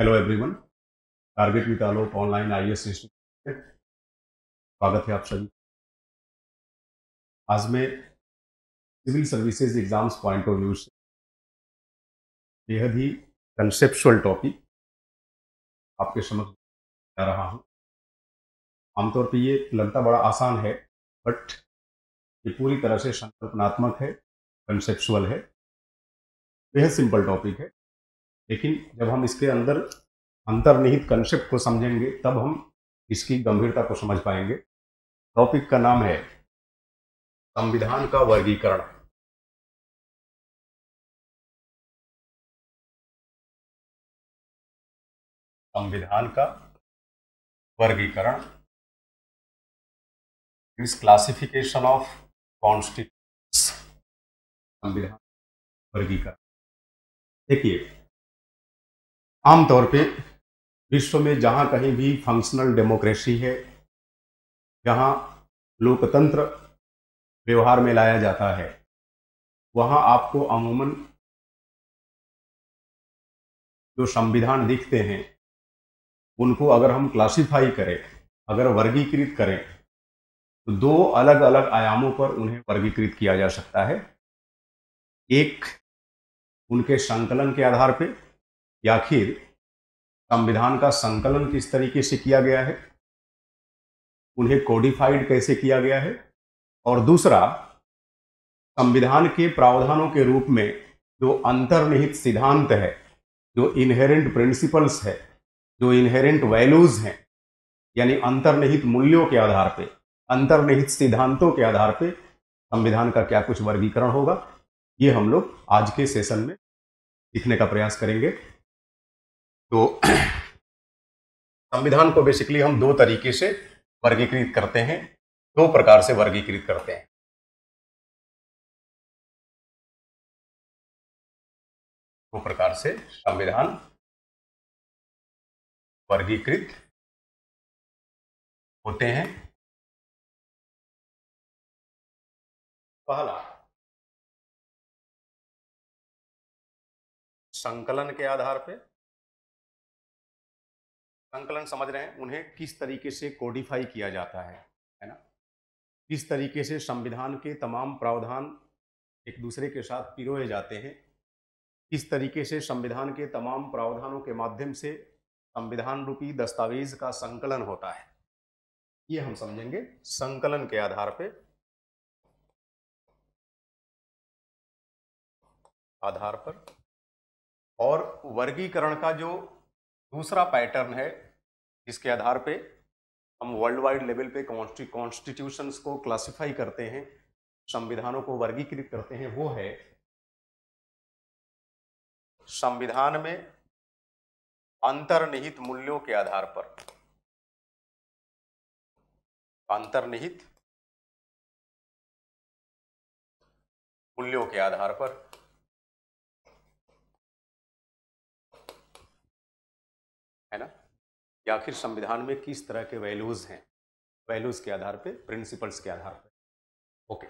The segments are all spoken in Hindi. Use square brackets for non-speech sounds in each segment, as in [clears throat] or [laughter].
हेलो एवरीवन टारगेट निकालो ऑनलाइन आई एस स्वागत है आप सभी आज मैं civil services exams point of view से बेहद ही कंसेप्शुअल टॉपिक आपके समक्ष जा रहा हूँ आमतौर पे ये लगता बड़ा आसान है बट ये पूरी तरह से संकल्पनात्मक है कंसेप्शुअल है बेहद सिंपल टॉपिक है लेकिन जब हम इसके अंदर अंतर्निहित कंसेप्ट को समझेंगे तब हम इसकी गंभीरता को समझ पाएंगे टॉपिक का नाम है संविधान का वर्गीकरण संविधान का वर्गीकरण इस क्लासिफिकेशन ऑफ कॉन्स्टिट्यूशन संविधान वर्गीकरण देखिए आमतौर पे विश्व में जहाँ कहीं भी फंक्शनल डेमोक्रेसी है जहाँ लोकतंत्र व्यवहार में लाया जाता है वहाँ आपको अमूमन जो संविधान दिखते हैं उनको अगर हम क्लासिफाई करें अगर वर्गीकृत करें तो दो अलग अलग आयामों पर उन्हें वर्गीकृत किया जा सकता है एक उनके संकलन के आधार पर या आखिर संविधान का संकलन किस तरीके से किया गया है उन्हें कोडिफाइड कैसे किया गया है और दूसरा संविधान के प्रावधानों के रूप में जो अंतर्निहित सिद्धांत है जो इनहेरेंट प्रिंसिपल्स है जो इनहेरेंट वैल्यूज हैं यानी अंतर्निहित मूल्यों के आधार पे अंतर्निहित सिद्धांतों के आधार पे संविधान का क्या कुछ वर्गीकरण होगा ये हम लोग आज के सेशन में सीखने का प्रयास करेंगे तो [clears throat] संविधान को बेसिकली हम दो तरीके से वर्गीकृत करते हैं दो प्रकार से वर्गीकृत करते हैं दो प्रकार से संविधान वर्गीकृत होते हैं पहला संकलन के आधार पर संकलन समझ रहे हैं उन्हें किस तरीके से कोडिफाई किया जाता है है ना किस तरीके से संविधान के तमाम प्रावधान एक दूसरे के साथ पिरोए जाते हैं किस तरीके से संविधान के तमाम प्रावधानों के माध्यम से संविधान रूपी दस्तावेज का संकलन होता है ये हम समझेंगे संकलन के आधार पे आधार पर और वर्गीकरण का जो दूसरा पैटर्न है जिसके आधार पे हम वर्ल्ड वाइड लेवल पे कॉन्स्टिट्यूशंस को क्लासिफाई करते हैं संविधानों को वर्गीकृत करते हैं वो है संविधान में अंतर्निहित मूल्यों के आधार पर अंतर्निहित मूल्यों के आधार पर है ना कि आखिर संविधान में किस तरह के वैल्यूज़ हैं वैल्यूज़ के आधार पे प्रिंसिपल्स के आधार पे ओके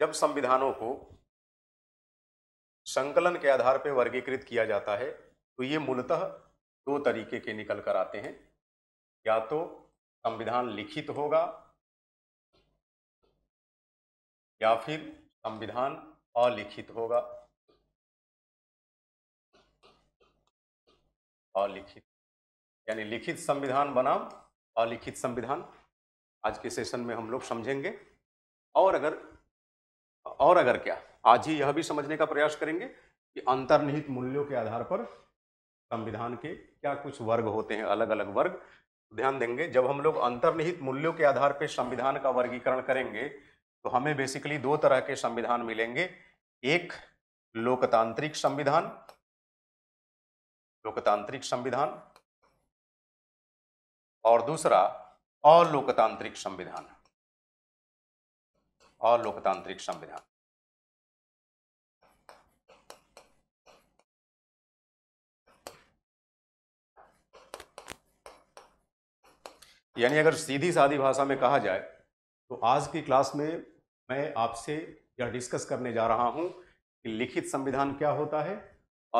जब संविधानों को संकलन के आधार पर वर्गीकृत किया जाता है तो ये मूलतः दो तरीके के निकल कर आते हैं या तो संविधान लिखित होगा या फिर संविधान अलिखित होगा अलिखित यानी लिखित संविधान बनाम अलिखित संविधान आज के सेशन में हम लोग समझेंगे और अगर और अगर क्या आज ही यह भी समझने का प्रयास करेंगे कि अंतर्निहित मूल्यों के आधार पर संविधान के क्या कुछ वर्ग होते हैं अलग अलग वर्ग ध्यान देंगे जब हम लोग अंतर्निहित मूल्यों के आधार पर संविधान का वर्गीकरण करेंगे तो हमें बेसिकली दो तरह के संविधान मिलेंगे एक लोकतांत्रिक संविधान लोकतांत्रिक संविधान और दूसरा अलोकतांत्रिक संविधान अलोकतांत्रिक संविधान यानी अगर सीधी सादी भाषा में कहा जाए तो आज की क्लास में मैं आपसे यह डिस्कस करने जा रहा हूं कि लिखित संविधान क्या होता है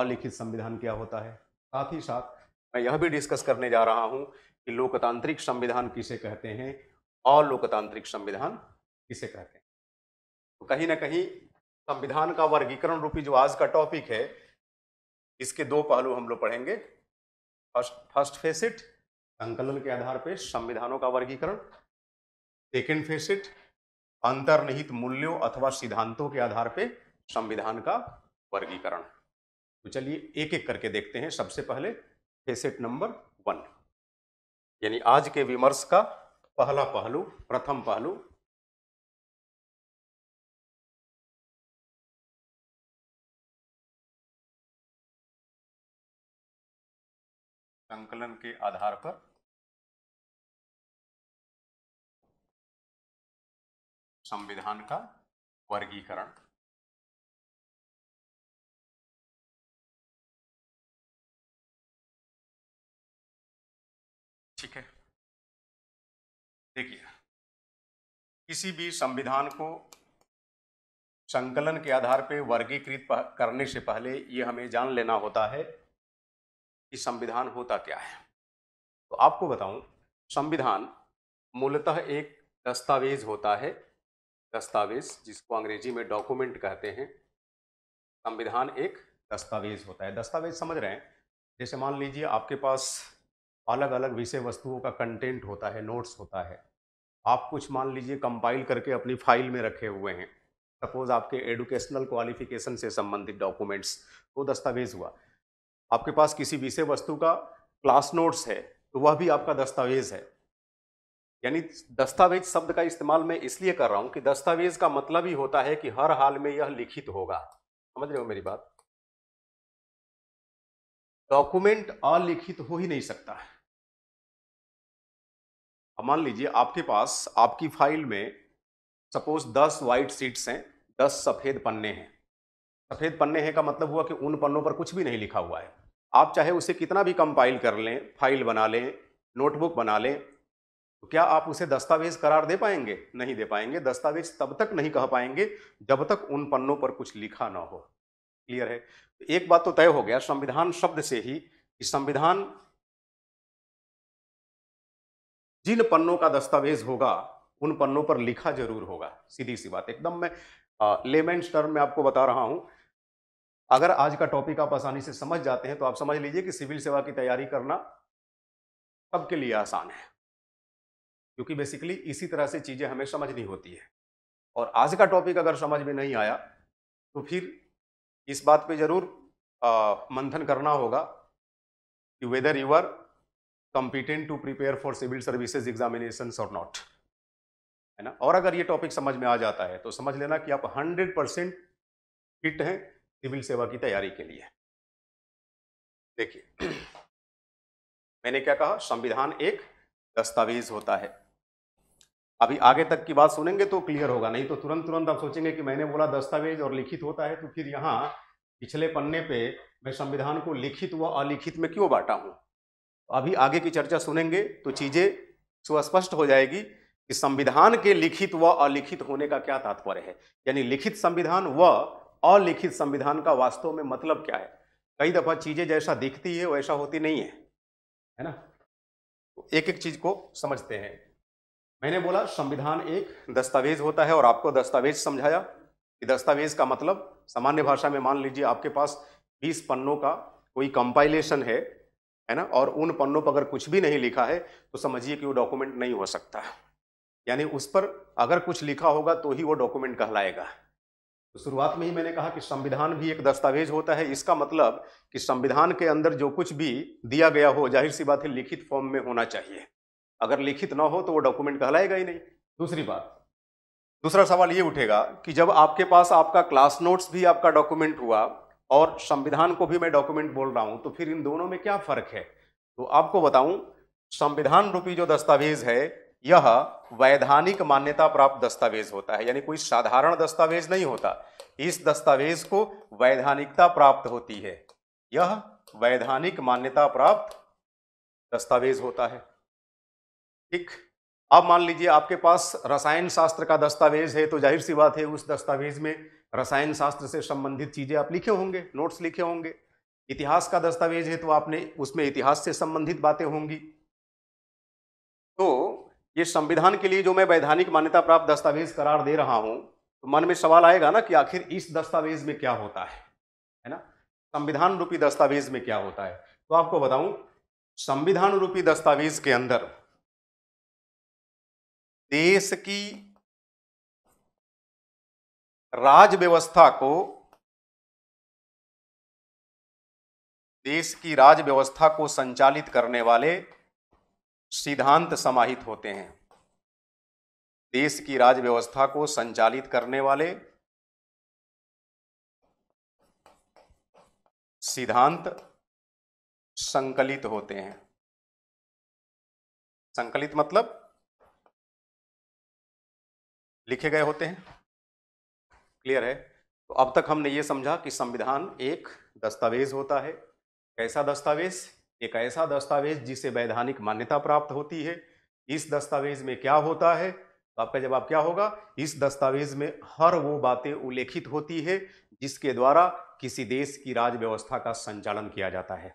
अलिखित संविधान क्या होता है साथ ही साथ मैं यह भी डिस्कस करने जा रहा हूं कि लोकतांत्रिक संविधान किसे कहते हैं और लोकतांत्रिक संविधान किसे कहते हैं तो कहीं ना कहीं संविधान का वर्गीकरण रूपी जो आज का टॉपिक है इसके दो पहलू हम लोग पढ़ेंगे फर्स्ट फर्स्ट फेसिट संकलन के आधार पर संविधानों का वर्गीकरण सेकेंड फेसिट अंतर्निहित मूल्यों अथवा सिद्धांतों के आधार पर संविधान का वर्गीकरण तो चलिए एक एक करके देखते हैं सबसे पहले फेसेट नंबर वन यानी आज के विमर्श का पहला पहलू प्रथम पहलू संकलन के आधार पर संविधान का वर्गीकरण ठीक है देखिए किसी भी संविधान को संकलन के आधार पर वर्गीकृत करने से पहले ये हमें जान लेना होता है कि संविधान होता क्या है तो आपको बताऊं संविधान मूलतः एक दस्तावेज होता है दस्तावेज जिसको अंग्रेजी में डॉक्यूमेंट कहते हैं संविधान एक दस्तावेज होता है दस्तावेज समझ रहे हैं जैसे मान लीजिए आपके पास अलग अलग विषय वस्तुओं का कंटेंट होता है नोट्स होता है आप कुछ मान लीजिए कंपाइल करके अपनी फाइल में रखे हुए हैं सपोज आपके एडुकेशनल क्वालिफिकेशन से संबंधित डॉक्यूमेंट्स वो तो दस्तावेज हुआ आपके पास किसी विषय वस्तु का क्लास नोट्स है तो वह भी आपका दस्तावेज है यानी दस्तावेज शब्द का इस्तेमाल मैं इसलिए कर रहा हूँ कि दस्तावेज का मतलब ही होता है कि हर हाल में यह लिखित होगा समझ रहे हो मेरी बात डॉक्यूमेंट अलिखित हो ही नहीं सकता है अब मान लीजिए आपके पास आपकी फाइल में सपोज दस वाइट सीट्स हैं दस सफ़ेद पन्ने हैं सफ़ेद पन्ने हैं का मतलब हुआ कि उन पन्नों पर कुछ भी नहीं लिखा हुआ है आप चाहे उसे कितना भी कंपाइल कर लें फाइल बना लें नोटबुक बना लें तो क्या आप उसे दस्तावेज़ करार दे पाएंगे नहीं दे पाएंगे दस्तावेज़ तब तक नहीं कह पाएंगे जब तक उन पन्नों पर कुछ लिखा ना हो क्लियर है एक बात तो तय हो गया संविधान शब्द से ही कि संविधान जिन पन्नों का दस्तावेज होगा उन पन्नों पर लिखा जरूर होगा सीधी सी बात एकदम मैं लेमेंट टर्म में आपको बता रहा हूं अगर आज का टॉपिक आप आसानी से समझ जाते हैं तो आप समझ लीजिए कि सिविल सेवा की तैयारी करना सबके लिए आसान है क्योंकि बेसिकली इसी तरह से चीज़ें हमें समझनी होती है और आज का टॉपिक अगर समझ में नहीं आया तो फिर इस बात पे ज़रूर मंथन करना होगा कि whether you are competent to prepare for civil services examination और नॉट है ना और अगर ये टॉपिक समझ में आ जाता है तो समझ लेना कि आप हंड्रेड परसेंट फिट हैं सिविल सेवा की तैयारी के लिए देखिए [clears throat] मैंने क्या कहा संविधान एक दस्तावेज होता है अभी आगे तक की बात सुनेंगे तो क्लियर होगा नहीं तो तुरंत तुरंत आप सोचेंगे कि मैंने बोला दस्तावेज और लिखित होता है तो फिर यहाँ पिछले पन्ने पे मैं संविधान को लिखित व अलिखित में क्यों बांटा हूँ अभी आगे की चर्चा सुनेंगे तो चीज़ें सुस्पष्ट हो जाएगी कि संविधान के लिखित व अलिखित होने का क्या तात्पर्य है यानी लिखित संविधान व अलिखित संविधान का वास्तव में मतलब क्या है कई दफ़ा चीज़ें जैसा दिखती है वैसा होती नहीं है है ना तो एक एक चीज़ को समझते हैं मैंने बोला संविधान एक दस्तावेज होता है और आपको दस्तावेज समझाया कि दस्तावेज का मतलब सामान्य भाषा में मान लीजिए आपके पास 20 पन्नों का कोई कंपाइलेशन है है ना और उन पन्नों पर अगर कुछ भी नहीं लिखा है तो समझिए कि वो डॉक्यूमेंट नहीं हो सकता यानी उस पर अगर कुछ लिखा होगा तो ही वो डॉक्यूमेंट कहलाएगा तो शुरुआत में ही मैंने कहा कि संविधान भी एक दस्तावेज होता है इसका मतलब कि संविधान के अंदर जो कुछ भी दिया गया हो जाहिर सी बात है लिखित फॉर्म में होना चाहिए अगर लिखित ना हो तो वो डॉक्यूमेंट कहलाएगा ही नहीं दूसरी बात दूसरा सवाल ये उठेगा कि जब आपके पास आपका क्लास नोट्स भी आपका डॉक्यूमेंट हुआ और संविधान को भी मैं डॉक्यूमेंट बोल रहा हूँ तो फिर इन दोनों में क्या फ़र्क है तो आपको बताऊँ संविधान रूपी जो दस्तावेज है यह वैधानिक मान्यता प्राप्त दस्तावेज होता है यानी कोई साधारण दस्तावेज नहीं होता इस दस्तावेज को वैधानिकता प्राप्त होती है यह वैधानिक मान्यता प्राप्त दस्तावेज होता है ठीक अब मान लीजिए आपके पास रसायन शास्त्र का दस्तावेज है तो जाहिर सी बात है उस दस्तावेज में रसायन शास्त्र से संबंधित चीज़ें आप लिखे होंगे नोट्स लिखे होंगे इतिहास का दस्तावेज है तो आपने उसमें इतिहास से संबंधित बातें होंगी तो ये संविधान के लिए जो मैं वैधानिक मान्यता प्राप्त दस्तावेज करार दे रहा हूं तो मन में सवाल आएगा ना कि आखिर इस दस्तावेज में क्या होता है है ना संविधान रूपी दस्तावेज में क्या होता है तो आपको बताऊं संविधान रूपी दस्तावेज के अंदर देश की राज व्यवस्था को देश की राज व्यवस्था को संचालित करने वाले सिद्धांत समाहित होते हैं देश की राज व्यवस्था को संचालित करने वाले सिद्धांत संकलित होते हैं संकलित मतलब लिखे गए होते हैं क्लियर है तो अब तक हमने ये समझा कि संविधान एक दस्तावेज होता है कैसा दस्तावेज एक ऐसा दस्तावेज जिसे वैधानिक मान्यता प्राप्त होती है इस दस्तावेज में क्या होता है तो आपका जवाब क्या होगा इस दस्तावेज में हर वो बातें उल्लेखित होती है जिसके द्वारा किसी देश की राज व्यवस्था का संचालन किया जाता है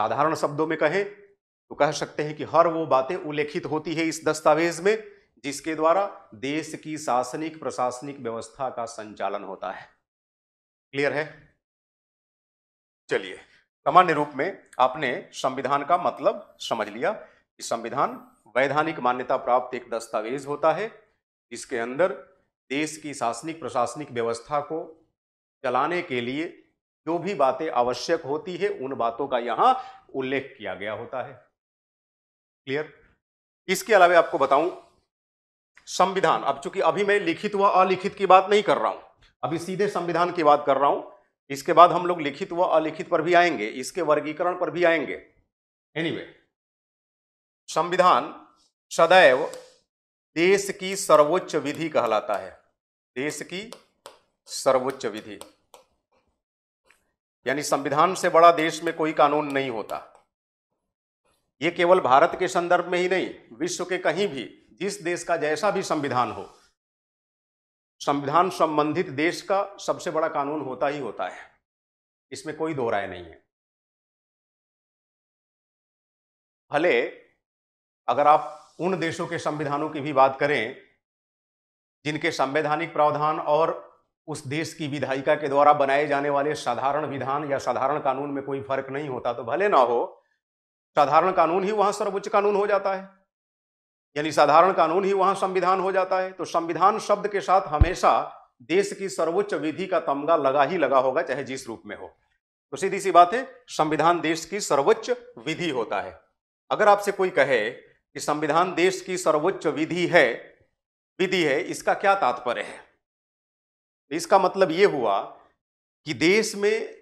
साधारण शब्दों में कहें तो कह सकते हैं कि हर वो बातें उल्लेखित होती है इस दस्तावेज में जिसके द्वारा देश की शासनिक प्रशासनिक व्यवस्था का संचालन होता है क्लियर है चलिए सामान्य रूप में आपने संविधान का मतलब समझ लिया कि संविधान वैधानिक मान्यता प्राप्त एक दस्तावेज होता है जिसके अंदर देश की शासनिक प्रशासनिक व्यवस्था को चलाने के लिए जो भी बातें आवश्यक होती है उन बातों का यहां उल्लेख किया गया होता है क्लियर इसके अलावा आपको बताऊं संविधान अब चूंकि अभी मैं लिखित व अलिखित की बात नहीं कर रहा हूं अभी सीधे संविधान की बात कर रहा हूं इसके बाद हम लोग लिखित व अलिखित पर भी आएंगे इसके वर्गीकरण पर भी आएंगे एनीवे anyway, संविधान सदैव देश की सर्वोच्च विधि कहलाता है देश की सर्वोच्च विधि यानी संविधान से बड़ा देश में कोई कानून नहीं होता यह केवल भारत के संदर्भ में ही नहीं विश्व के कहीं भी जिस देश का जैसा भी संविधान हो संविधान संबंधित देश का सबसे बड़ा कानून होता ही होता है इसमें कोई दो राय नहीं है भले अगर आप उन देशों के संविधानों की भी बात करें जिनके संवैधानिक प्रावधान और उस देश की विधायिका के द्वारा बनाए जाने वाले साधारण विधान या साधारण कानून में कोई फर्क नहीं होता तो भले ना हो साधारण कानून ही वहां सर्वोच्च कानून हो जाता है यानी साधारण कानून ही वहां संविधान हो जाता है तो संविधान शब्द के साथ हमेशा देश की सर्वोच्च विधि का तमगा लगा ही लगा होगा चाहे जिस रूप में हो तो सीधी सी बात है संविधान देश की सर्वोच्च विधि होता है अगर आपसे कोई कहे कि संविधान देश की सर्वोच्च विधि है विधि है इसका क्या तात्पर्य है तो इसका मतलब ये हुआ कि देश में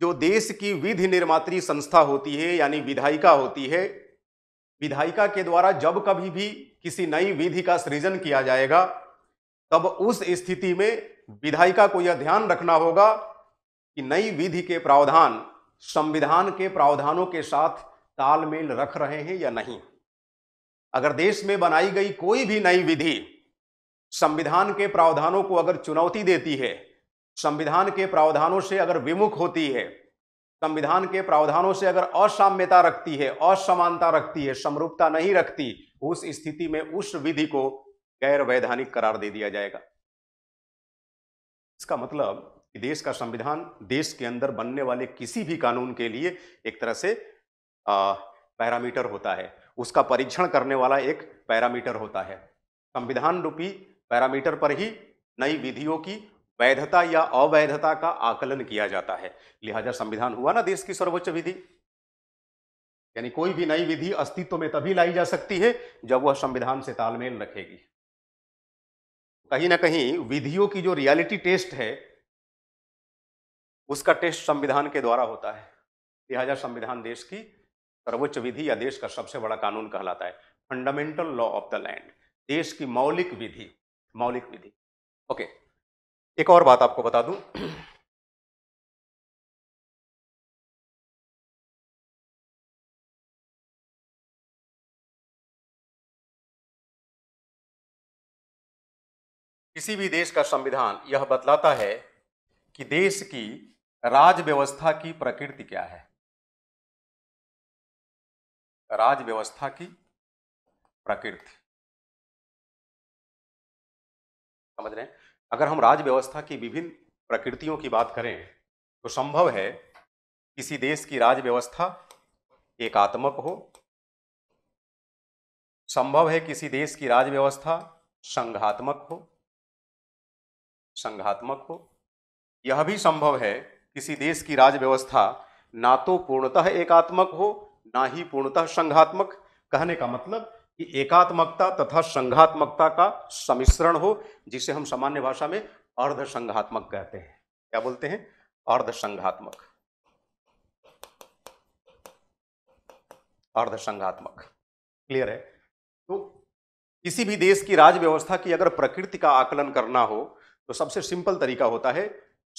जो देश की विधि निर्मात्री संस्था होती है यानी विधायिका होती है विधायिका के द्वारा जब कभी भी किसी नई विधि का सृजन किया जाएगा तब उस स्थिति में विधायिका को यह ध्यान रखना होगा कि नई विधि के प्रावधान संविधान के प्रावधानों के साथ तालमेल रख रहे हैं या नहीं अगर देश में बनाई गई कोई भी नई विधि संविधान के प्रावधानों को अगर चुनौती देती है संविधान के प्रावधानों से अगर विमुख होती है संविधान के प्रावधानों से अगर असाम्यता रखती है असमानता रखती है समरूपता नहीं रखती उस स्थिति में उस विधि को गैर वैधानिक करार दे दिया जाएगा इसका मतलब कि देश का संविधान देश के अंदर बनने वाले किसी भी कानून के लिए एक तरह से पैरामीटर होता है उसका परीक्षण करने वाला एक पैरामीटर होता है संविधान रूपी पैरामीटर पर ही नई विधियों की वैधता या अवैधता का आकलन किया जाता है लिहाजा संविधान हुआ ना देश की सर्वोच्च विधि यानी कोई भी नई विधि अस्तित्व में तभी लाई जा सकती है जब वह संविधान से तालमेल रखेगी कहीं ना कहीं विधियों की जो रियलिटी टेस्ट है उसका टेस्ट संविधान के द्वारा होता है लिहाजा संविधान देश की सर्वोच्च विधि या देश का सबसे बड़ा कानून कहलाता है fundamental law of the land देश की मौलिक विधि मौलिक विधि ओके okay. एक और बात आपको बता दूं किसी भी देश का संविधान यह बतलाता है कि देश की राज व्यवस्था की प्रकृति क्या है राज व्यवस्था की प्रकृति समझ रहे हैं अगर हम राज्य व्यवस्था की विभिन्न प्रकृतियों की बात करें तो संभव है किसी देश की राज्य व्यवस्था एकात्मक हो संभव है किसी देश की राज्य व्यवस्था संघात्मक हो संघात्मक हो यह भी संभव है किसी देश की राज्य व्यवस्था ना तो पूर्णतः एकात्मक हो ना ही पूर्णतः संघात्मक कहने का मतलब कि एकात्मकता तथा संघात्मकता का सम्मिश्रण हो जिसे हम सामान्य भाषा में अर्धसंघात्मक कहते हैं क्या बोलते हैं अर्धसंघात्मक अर्धसंघात्मक क्लियर है तो किसी भी देश की राज्य व्यवस्था की अगर प्रकृति का आकलन करना हो तो सबसे सिंपल तरीका होता है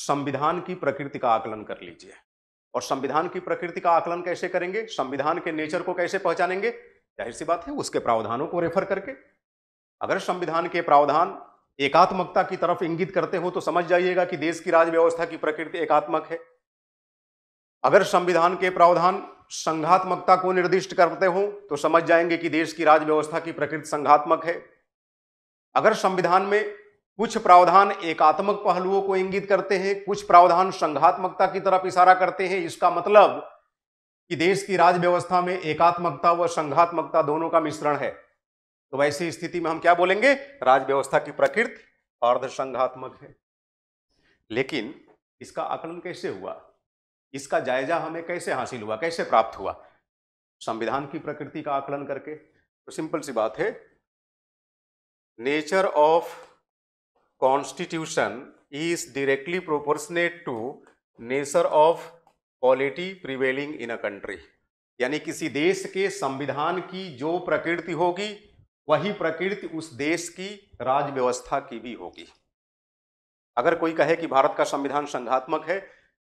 संविधान की प्रकृति का आकलन कर लीजिए और संविधान की प्रकृति का आकलन कैसे करेंगे संविधान के नेचर को कैसे पहचानेंगे जाहिर सी बात है उसके प्रावधानों को रेफर करके अगर संविधान के प्रावधान एकात्मकता की तरफ इंगित करते हो तो समझ जाइएगा कि देश की राज्य व्यवस्था की प्रकृति एकात्मक है अगर संविधान के प्रावधान संघात्मकता को निर्दिष्ट करते हो तो समझ जाएंगे कि देश की राज्य व्यवस्था की प्रकृति संघात्मक है अगर संविधान में कुछ प्रावधान एकात्मक पहलुओं को इंगित करते हैं कुछ प्रावधान संघात्मकता की तरफ इशारा करते हैं इसका मतलब कि देश की राज्य व्यवस्था में एकात्मकता व संघात्मकता दोनों का मिश्रण है तो वैसी स्थिति में हम क्या बोलेंगे राज्य व्यवस्था की प्रकृति अर्धसंघात्मक है लेकिन इसका आकलन कैसे हुआ इसका जायजा हमें कैसे हासिल हुआ कैसे प्राप्त हुआ संविधान की प्रकृति का आकलन करके तो सिंपल सी बात है nature of constitution is directly proportionate to nature of polity prevailing in a country यानी किसी देश के संविधान की जो प्रकृति होगी वही प्रकृति उस देश की राज व्यवस्था की भी होगी अगर कोई कहे कि भारत का संविधान संघात्मक है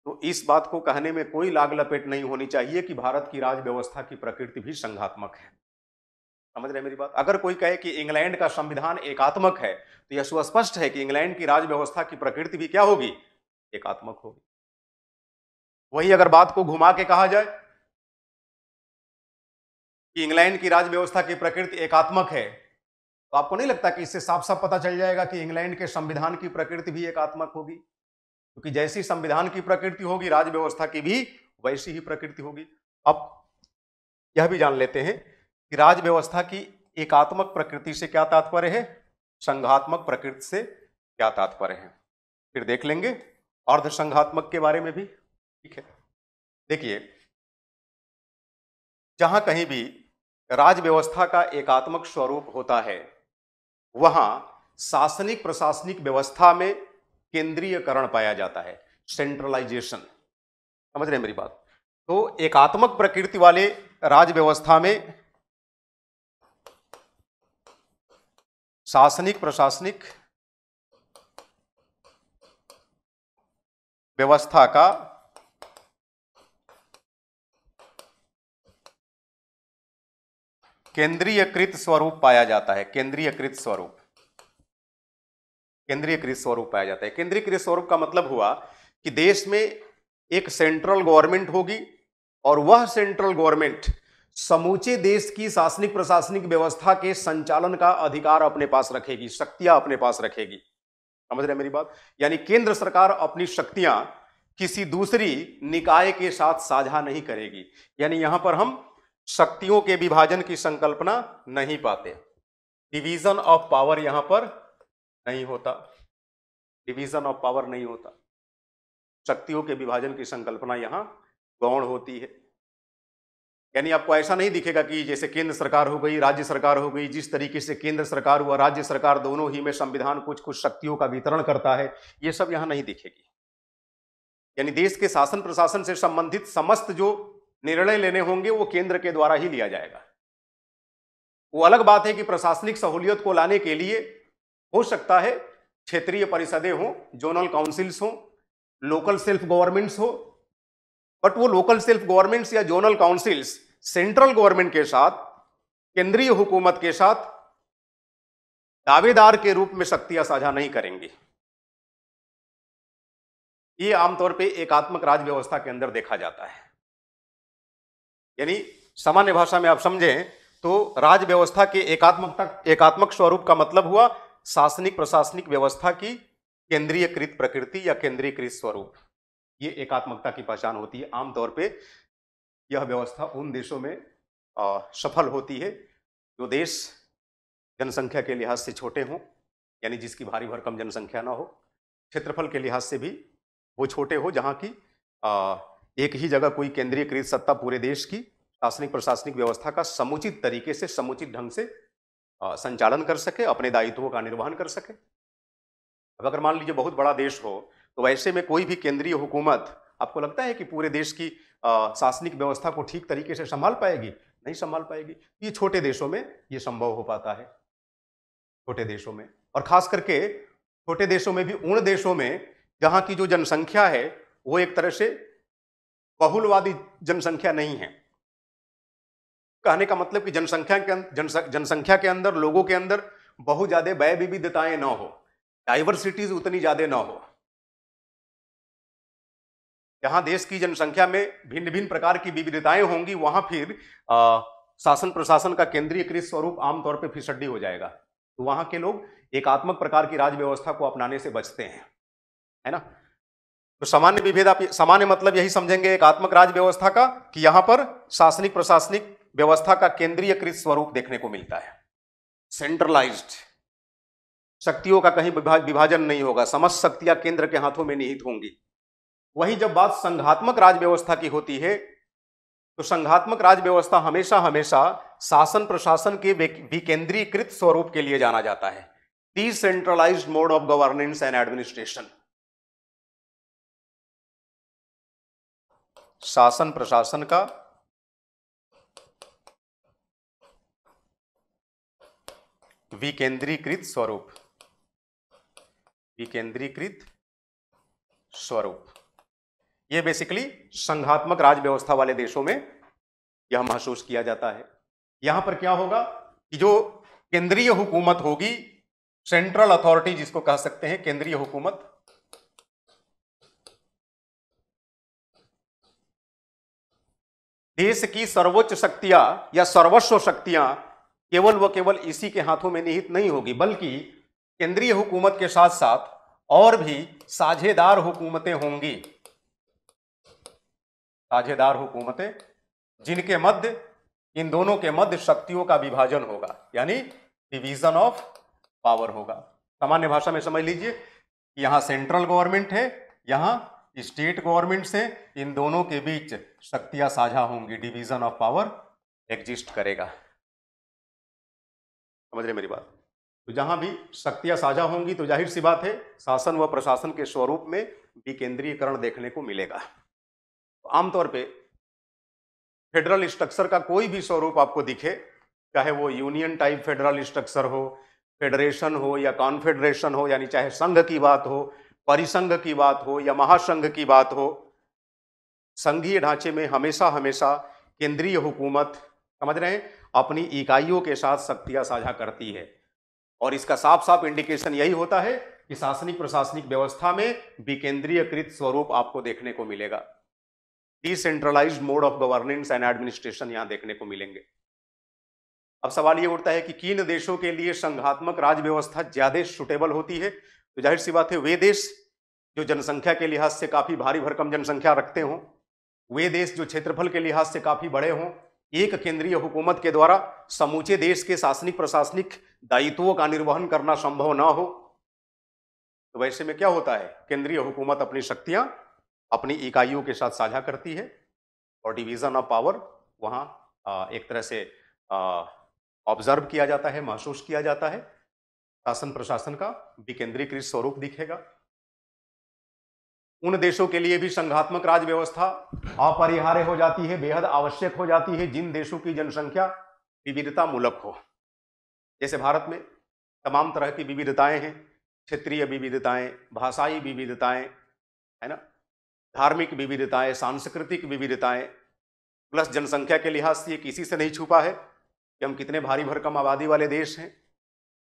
तो इस बात को कहने में कोई लाग लपेट नहीं होनी चाहिए कि भारत की राज व्यवस्था की प्रकृति भी संघात्मक है समझ रहे मेरी बात अगर कोई कहे कि इंग्लैंड का संविधान एकात्मक है तो यह सुस्पष्ट है कि इंग्लैंड की राज व्यवस्था की प्रकृति भी क्या होगी एकात्मक होगी वही अगर बात को घुमा के कहा जाए कि इंग्लैंड की राज्य व्यवस्था की प्रकृति एकात्मक है तो आपको नहीं लगता कि इससे साफ साफ पता चल जाएगा कि इंग्लैंड के संविधान की प्रकृति भी एकात्मक होगी क्योंकि तो जैसी संविधान की प्रकृति होगी राज्य व्यवस्था की भी वैसी ही प्रकृति होगी अब यह भी जान लेते हैं कि राज्य व्यवस्था की एकात्मक प्रकृति से क्या तात्पर्य है संघात्मक प्रकृति से क्या तात्पर्य है फिर देख लेंगे अर्धसंघात्मक के बारे में भी ठीक है देखिए जहां कहीं भी राज व्यवस्था का एकात्मक स्वरूप होता है वहां शासनिक प्रशासनिक व्यवस्था में केंद्रीयकरण पाया जाता है सेंट्रलाइजेशन समझ रहे हैं मेरी बात तो एकात्मक प्रकृति वाले राज व्यवस्था में शासनिक प्रशासनिक व्यवस्था का केंद्रीयकृत स्वरूप पाया जाता है केंद्रीयकृत स्वरूप केंद्रीयकृत स्वरूप पाया जाता है केंद्रीयकृत स्वरूप का मतलब हुआ कि देश में एक सेंट्रल गवर्नमेंट होगी और वह सेंट्रल गवर्नमेंट समूचे देश की शासनिक प्रशासनिक व्यवस्था के संचालन का अधिकार अपने पास रखेगी शक्तियां अपने पास रखेगी समझ रहे मेरी बात यानी केंद्र सरकार अपनी शक्तियां किसी दूसरी निकाय के साथ साझा नहीं करेगी यानी यहां पर हम शक्तियों के विभाजन की संकल्पना नहीं पाते डिवीजन ऑफ पावर यहां पर नहीं होता डिवीजन ऑफ पावर नहीं होता शक्तियों के विभाजन की संकल्पना यहां गौण होती है यानी आपको ऐसा नहीं दिखेगा कि जैसे केंद्र सरकार हो गई राज्य सरकार हो गई जिस तरीके से केंद्र सरकार हुआ राज्य सरकार दोनों ही में संविधान कुछ कुछ शक्तियों का वितरण करता है ये सब यहां नहीं दिखेगी यानी देश के शासन प्रशासन से संबंधित समस्त जो निर्णय लेने होंगे वो केंद्र के द्वारा ही लिया जाएगा वो अलग बात है कि प्रशासनिक सहूलियत को लाने के लिए हो सकता है क्षेत्रीय परिषदें हों जोनल काउंसिल्स हों लोकल सेल्फ गवर्नमेंट्स हो बट वो लोकल सेल्फ गवर्नमेंट्स या जोनल काउंसिल्स सेंट्रल गवर्नमेंट के साथ केंद्रीय हुकूमत के साथ दावेदार के रूप में शक्तियां साझा नहीं करेंगे ये आमतौर पे एकात्मक राज्य व्यवस्था के अंदर देखा जाता है यानी सामान्य भाषा में आप समझें तो राज व्यवस्था के एकात्मक एकात्मक स्वरूप का मतलब हुआ शासनिक प्रशासनिक व्यवस्था की केंद्रीयकृत प्रकृति या केंद्रीयकृत स्वरूप ये एकात्मकता की पहचान होती है आमतौर पे यह व्यवस्था उन देशों में आ, सफल होती है जो देश जनसंख्या के लिहाज से छोटे हों यानी जिसकी भारी भरकम जनसंख्या ना हो क्षेत्रफल के लिहाज से भी वो छोटे हो जहाँ की एक ही जगह कोई केंद्रीयकृत सत्ता पूरे देश की शासनिक प्रशासनिक व्यवस्था का समुचित तरीके से समुचित ढंग से संचालन कर सके अपने दायित्वों का निर्वहन कर सके अब अगर मान लीजिए बहुत बड़ा देश हो तो ऐसे में कोई भी केंद्रीय हुकूमत आपको लगता है कि पूरे देश की शासनिक व्यवस्था को ठीक तरीके से संभाल पाएगी नहीं संभाल पाएगी तो ये छोटे देशों में ये संभव हो पाता है छोटे देशों में और खास करके छोटे देशों में भी उन देशों में जहाँ की जो जनसंख्या है वो एक तरह से बहुलवादी जनसंख्या नहीं है कहने का मतलब कि जनसंख्या के अं-, जनसंख्या के अंदर लोगों के अंदर बहुत ज्यादा वय विविधताएं ना हो डाइवर्सिटीज उतनी ज्यादा ना हो जहां देश की जनसंख्या में भिन्न भिन्न प्रकार की विविधताएं होंगी वहां फिर आ, शासन प्रशासन का केंद्रीयकृत स्वरूप आमतौर पर फिसड्डी हो जाएगा तो वहां के लोग एकात्मक प्रकार की राज्य व्यवस्था को अपनाने से बचते हैं है ना तो सामान्य विभेद आप सामान्य मतलब यही समझेंगे एकात्मक राज्य व्यवस्था का कि यहां पर शासनिक प्रशासनिक व्यवस्था का केंद्रीयकृत स्वरूप देखने को मिलता है सेंट्रलाइज्ड शक्तियों का कहीं विभाजन नहीं होगा समस्त शक्तियां केंद्र के हाथों में निहित होंगी वही जब बात संघात्मक राज्य व्यवस्था की होती है तो संघात्मक राज्य व्यवस्था हमेशा हमेशा शासन प्रशासन के विकेंद्रीकृत स्वरूप के लिए जाना जाता है decentralize mode of governance and administration शासन प्रशासन का विकेंद्रीकृत स्वरूप विकेंद्रीकृत स्वरूप यह बेसिकली संघात्मक राज व्यवस्था वाले देशों में यह महसूस किया जाता है यहां पर क्या होगा कि जो केंद्रीय हुकूमत होगी सेंट्रल अथॉरिटी जिसको कह सकते हैं केंद्रीय हुकूमत देश की सर्वोच्च शक्तियां या सर्वस्व शक्तियां केवल व केवल इसी के हाथों में निहित नहीं होगी बल्कि केंद्रीय हुकूमत के साथ साथ और भी साझेदार हुकूमतें होंगी साझेदार हुकूमतें जिनके मध्य इन दोनों के मध्य शक्तियों का विभाजन होगा यानी डिवीजन ऑफ पावर होगा सामान्य भाषा में समझ लीजिए यहां सेंट्रल गवर्नमेंट है यहां स्टेट गवर्नमेंट से इन दोनों के बीच शक्तियां साझा होंगी डिवीजन ऑफ पावर एग्जिस्ट करेगा समझ रहे मेरी बात तो जहां भी शक्तियां साझा होंगी तो जाहिर सी बात है शासन व प्रशासन के स्वरूप में विकेंद्रीयकरण देखने को मिलेगा तो आमतौर पे फेडरल स्ट्रक्चर का कोई भी स्वरूप आपको दिखे चाहे वो यूनियन टाइप फेडरल स्ट्रक्चर हो फेडरेशन हो या कॉन्फेडरेशन हो यानी चाहे संघ की बात हो परिसंघ की बात हो या महासंघ की बात हो संघीय ढांचे में हमेशा हमेशा केंद्रीय हुकूमत समझ रहे हैं अपनी इकाइयों के साथ शक्तियां साझा करती है और इसका साफ साफ इंडिकेशन यही होता है कि शासनिक प्रशासनिक व्यवस्था में विकेंद्रीयकृत स्वरूप आपको देखने को मिलेगा decentralize mode of governance and administration यहां देखने को मिलेंगे अब सवाल ये उठता है कि किन देशों के लिए संघात्मक राज व्यवस्था ज्यादा सुटेबल होती है तो जाहिर सी बात है वे देश जो जनसंख्या के लिहाज से काफ़ी भारी भरकम जनसंख्या रखते हों वे देश जो क्षेत्रफल के लिहाज से काफ़ी बड़े हों एक केंद्रीय हुकूमत के द्वारा समूचे देश के शासनिक प्रशासनिक दायित्वों का निर्वहन करना संभव ना हो तो वैसे में क्या होता है केंद्रीय हुकूमत अपनी शक्तियां अपनी इकाइयों के साथ साझा करती है और डिवीज़न ऑफ पावर वहाँ एक तरह से ऑब्जर्व किया जाता है महसूस किया जाता है शासन प्रशासन का विकेंद्रीकृत स्वरूप दिखेगा उन देशों के लिए भी संघात्मक राज व्यवस्था अपरिहार्य हो जाती है बेहद आवश्यक हो जाती है जिन देशों की जनसंख्या विविधता मूलक हो जैसे भारत में तमाम तरह की विविधताएं हैं क्षेत्रीय विविधताएं भाषाई विविधताएं है ना धार्मिक विविधताएं सांस्कृतिक विविधताएं प्लस जनसंख्या के लिहाज से ये किसी से नहीं छुपा है कि हम कितने भारी भरकम आबादी वाले देश हैं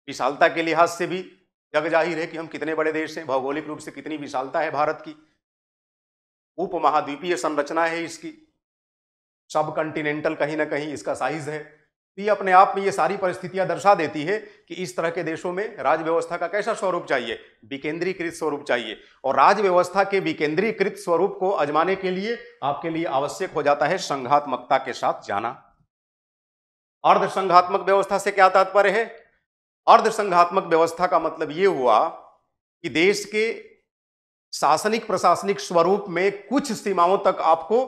विशालता के लिहाज से भी जग जाहिर है कि हम कितने बड़े देश हैं भौगोलिक रूप से कितनी विशालता है भारत की उप महाद्वीपीय संरचना है इसकी सब कंटिनेंटल कहीं ना कहीं इसका साइज है तो ये अपने आप में ये सारी परिस्थितियां दर्शा देती है कि इस तरह के देशों में राज्य व्यवस्था का कैसा स्वरूप चाहिए विकेंद्रीकृत स्वरूप चाहिए और राज्य व्यवस्था के विकेंद्रीकृत स्वरूप को अजमाने के लिए आपके लिए आवश्यक हो जाता है संघात्मकता के साथ जाना अर्ध संघात्मक व्यवस्था से क्या तात्पर्य है अर्धसंघात्मक व्यवस्था का मतलब ये हुआ कि देश के शासनिक प्रशासनिक स्वरूप में कुछ सीमाओं तक आपको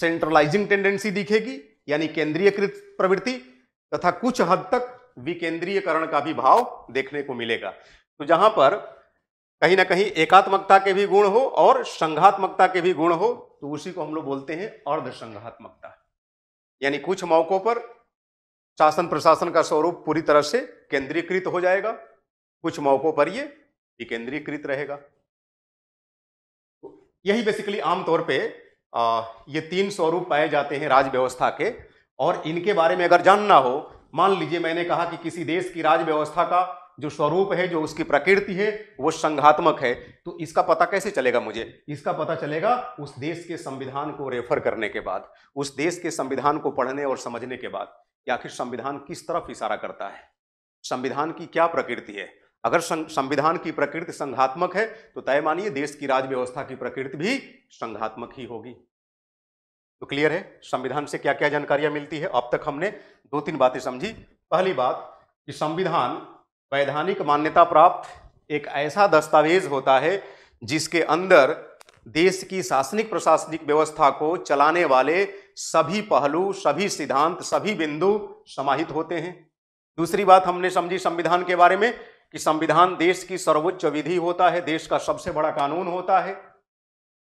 सेंट्रलाइजिंग टेंडेंसी दिखेगी यानी केंद्रीयकृत प्रवृत्ति तथा कुछ हद तक विकेंद्रीयकरण का भी भाव देखने को मिलेगा तो जहां पर कहीं ना कहीं एकात्मकता के भी गुण हो और संघात्मकता के भी गुण हो तो उसी को हम लोग बोलते हैं अर्धसंघात्मकता यानी कुछ मौकों पर शासन प्रशासन का स्वरूप पूरी तरह से केंद्रीकृत हो जाएगा कुछ मौकों पर ये विकेंद्रीकृत रहेगा तो यही बेसिकली आमतौर पे आ, ये तीन स्वरूप पाए जाते हैं राज्य व्यवस्था के और इनके बारे में अगर जानना हो मान लीजिए मैंने कहा कि किसी देश की राज्य व्यवस्था का जो स्वरूप है जो उसकी प्रकृति है वो संघात्मक है तो इसका पता कैसे चलेगा मुझे इसका पता चलेगा उस देश के संविधान को रेफर करने के बाद उस देश के संविधान को पढ़ने और समझने के बाद कि आखिर संविधान किस तरफ इशारा करता है संविधान की क्या प्रकृति है अगर संविधान की प्रकृति संघात्मक है तो तय मानिए देश की राज्य व्यवस्था की प्रकृति भी संघात्मक ही होगी तो क्लियर है संविधान से क्या क्या जानकारियां मिलती है अब तक हमने दो तीन बातें समझी पहली बात कि संविधान वैधानिक मान्यता प्राप्त एक ऐसा दस्तावेज होता है जिसके अंदर देश की शासनिक प्रशासनिक व्यवस्था को चलाने वाले सभी पहलू सभी सिद्धांत सभी बिंदु समाहित होते हैं दूसरी बात हमने समझी संविधान के बारे में कि संविधान देश की सर्वोच्च विधि होता है देश का सबसे बड़ा कानून होता है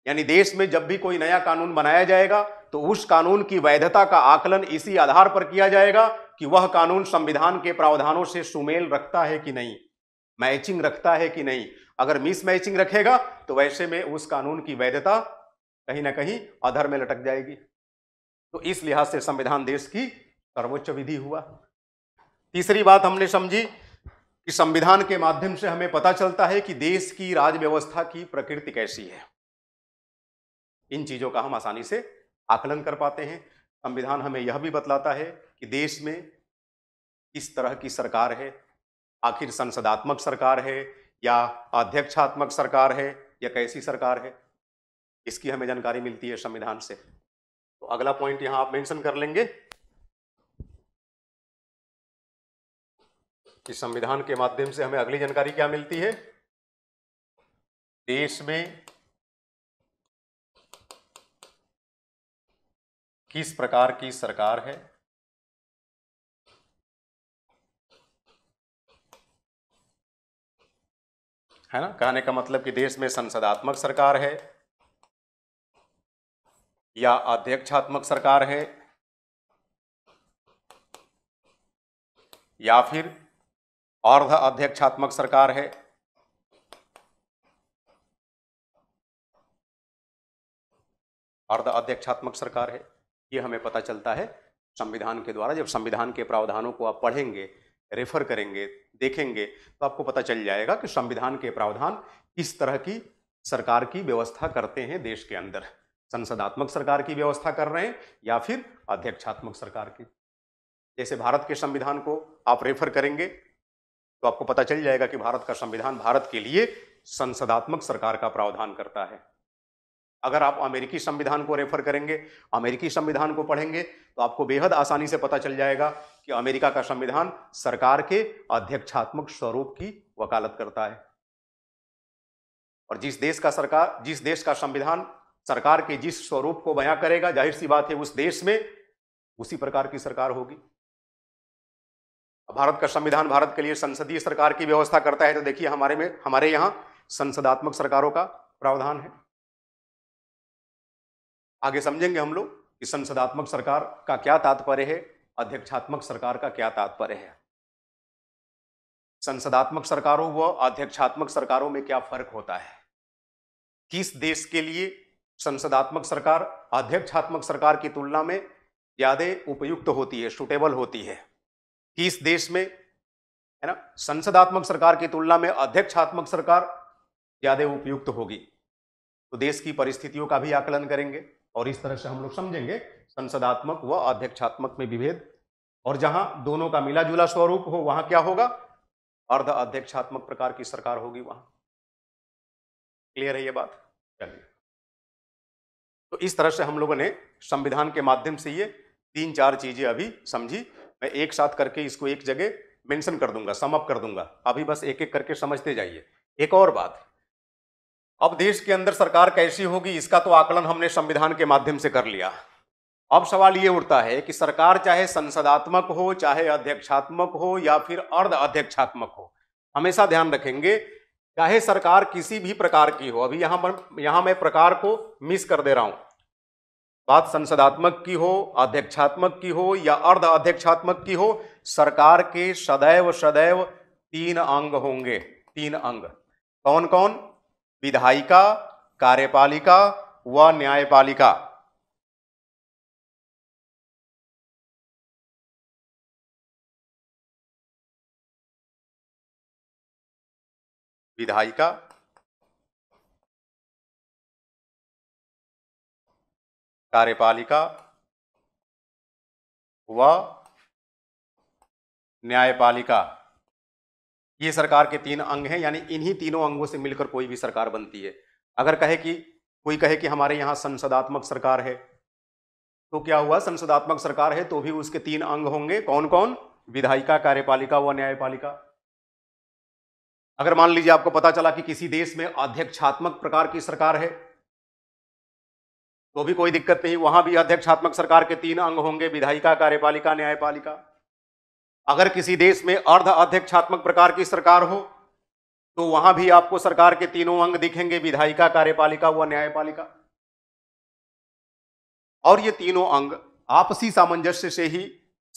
यानी देश में जब भी कोई नया कानून बनाया जाएगा तो उस कानून की वैधता का आकलन इसी आधार पर किया जाएगा कि वह कानून संविधान के प्रावधानों से सुमेल रखता है कि नहीं मैचिंग रखता है कि नहीं अगर मिस मैचिंग रखेगा तो वैसे में उस कानून की वैधता कहीं ना कहीं अधर में लटक जाएगी तो इस लिहाज से संविधान देश की सर्वोच्च विधि हुआ तीसरी बात हमने समझी कि संविधान के माध्यम से हमें पता चलता है कि देश की राज व्यवस्था की प्रकृति कैसी है इन चीजों का हम आसानी से आकलन कर पाते हैं संविधान हमें यह भी बतलाता है कि देश में किस तरह की सरकार है आखिर संसदात्मक सरकार है या अध्यक्षात्मक सरकार है या कैसी सरकार है इसकी हमें जानकारी मिलती है संविधान से तो अगला पॉइंट यहां आप मेंशन कर लेंगे कि संविधान के माध्यम से हमें अगली जानकारी क्या मिलती है देश में किस प्रकार की सरकार है है ना कहने का मतलब कि देश में संसदात्मक सरकार है या अध्यक्षात्मक सरकार है या फिर अर्ध अध्यक्षात्मक सरकार है अर्ध अध्यक्षात्मक सरकार है ये हमें पता चलता है संविधान के द्वारा जब संविधान के प्रावधानों को आप पढ़ेंगे रेफर करेंगे देखेंगे तो आपको पता चल जाएगा कि संविधान के प्रावधान किस तरह की सरकार की व्यवस्था करते हैं देश के अंदर संसदात्मक सरकार की व्यवस्था कर रहे हैं या फिर अध्यक्षात्मक सरकार की जैसे भारत के संविधान को आप रेफर करेंगे तो आपको पता चल जाएगा कि भारत का संविधान भारत के लिए संसदात्मक सरकार का प्रावधान करता है अगर आप अमेरिकी संविधान को रेफर करेंगे अमेरिकी संविधान को पढ़ेंगे तो आपको बेहद आसानी से पता चल जाएगा कि अमेरिका का संविधान सरकार के अध्यक्षात्मक स्वरूप की वकालत करता है और जिस देश का सरकार जिस देश का संविधान सरकार के जिस स्वरूप को बयां करेगा जाहिर सी बात है उस देश में उसी प्रकार की सरकार होगी भारत का संविधान भारत के लिए संसदीय सरकार की व्यवस्था करता है तो देखिए हमारे में हमारे यहां संसदात्मक सरकारों का प्रावधान है आगे समझेंगे हम लोग कि संसदात्मक सरकार का क्या तात्पर्य है अध्यक्षात्मक सरकार का क्या तात्पर्य है संसदात्मक सरकारों व अध्यक्षात्मक सरकारों में क्या फर्क होता है किस देश के लिए संसदात्मक सरकार अध्यक्षात्मक सरकार की तुलना में ज़्यादा उपयुक्त होती है सुटेबल होती है किस देश में है ना संसदात्मक सरकार की तुलना में अध्यक्षात्मक सरकार ज़्यादा उपयुक्त होगी तो देश की परिस्थितियों का भी आकलन करेंगे और इस तरह से हम लोग समझेंगे संसदात्मक व अध्यक्षात्मक में विभेद और जहां दोनों का मिला जुला स्वरूप हो वहां क्या होगा अर्ध अध्यक्षात्मक प्रकार की सरकार होगी वहां क्लियर है ये बात चलिए तो इस तरह से हम लोगों ने संविधान के माध्यम से ये तीन चार चीज़ें अभी समझी मैं एक साथ करके इसको एक जगह मेंशन कर दूंगा समअप कर दूंगा अभी बस एक एक करके समझते जाइए एक और बात अब देश के अंदर सरकार कैसी होगी इसका तो आकलन हमने संविधान के माध्यम से कर लिया अब सवाल ये उठता है कि सरकार चाहे संसदात्मक हो चाहे अध्यक्षात्मक हो या फिर अर्ध अध्यक्षात्मक हो हमेशा ध्यान रखेंगे चाहे सरकार किसी भी प्रकार की हो अभी यहाँ पर यहाँ मैं प्रकार को मिस कर दे रहा हूँ बात संसदात्मक की हो अध्यक्षात्मक की हो या अर्ध अध्यक्षात्मक की हो सरकार के सदैव सदैव तीन अंग होंगे तीन अंग कौन कौन विधायिका कार्यपालिका व न्यायपालिका विधायिका कार्यपालिका व न्यायपालिका ये सरकार के तीन अंग हैं यानी इन्हीं तीनों अंगों से मिलकर कोई भी सरकार बनती है अगर कहे कि कोई कहे कि हमारे यहाँ संसदात्मक सरकार है तो क्या हुआ संसदात्मक सरकार है तो भी उसके तीन अंग होंगे कौन कौन विधायिका कार्यपालिका व न्यायपालिका अगर मान लीजिए आपको पता चला कि किसी देश में अध्यक्षात्मक प्रकार की सरकार है तो भी कोई दिक्कत नहीं वहां भी अध्यक्षात्मक सरकार के तीन अंग होंगे विधायिका कार्यपालिका न्यायपालिका अगर किसी देश में अर्ध अध्यक्षात्मक प्रकार की सरकार हो तो वहां भी आपको सरकार के तीनों अंग दिखेंगे विधायिका कार्यपालिका व न्यायपालिका और ये तीनों अंग आपसी सामंजस्य से ही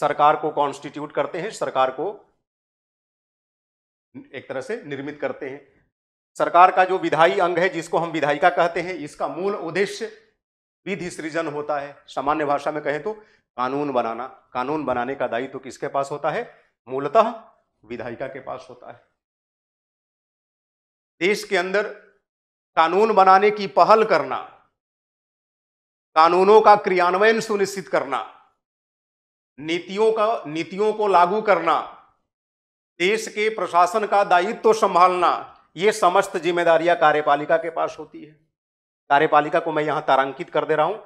सरकार को कॉन्स्टिट्यूट करते हैं सरकार को एक तरह से निर्मित करते हैं सरकार का जो विधायी अंग है जिसको हम विधायिका कहते हैं इसका मूल उद्देश्य विधि सृजन होता है सामान्य भाषा में कहें तो कानून बनाना कानून बनाने का दायित्व तो किसके पास होता है मूलतः विधायिका के पास होता है देश के अंदर कानून बनाने की पहल करना कानूनों का क्रियान्वयन सुनिश्चित करना नीतियों का नीतियों को लागू करना देश के प्रशासन का दायित्व संभालना ये समस्त जिम्मेदारियां कार्यपालिका के पास होती है कार्यपालिका को मैं यहां तारांकित कर दे रहा हूं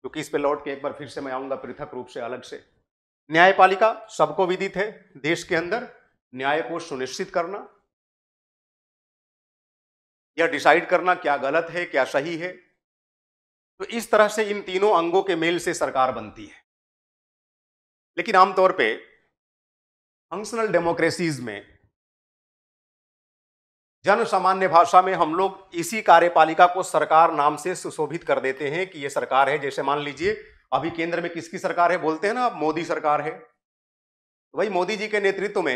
क्योंकि इस पे लौट के एक बार फिर से मैं आऊंगा पृथक रूप से अलग से न्यायपालिका सबको विदित है देश के अंदर न्याय को सुनिश्चित करना या डिसाइड करना क्या गलत है क्या सही है तो इस तरह से इन तीनों अंगों के मेल से सरकार बनती है लेकिन आमतौर पे फंक्शनल डेमोक्रेसीज में जन सामान्य भाषा में हम लोग इसी कार्यपालिका को सरकार नाम से सुशोभित कर देते हैं कि ये सरकार है जैसे मान लीजिए अभी केंद्र में किसकी सरकार है बोलते हैं ना आप मोदी सरकार है वही मोदी जी के नेतृत्व में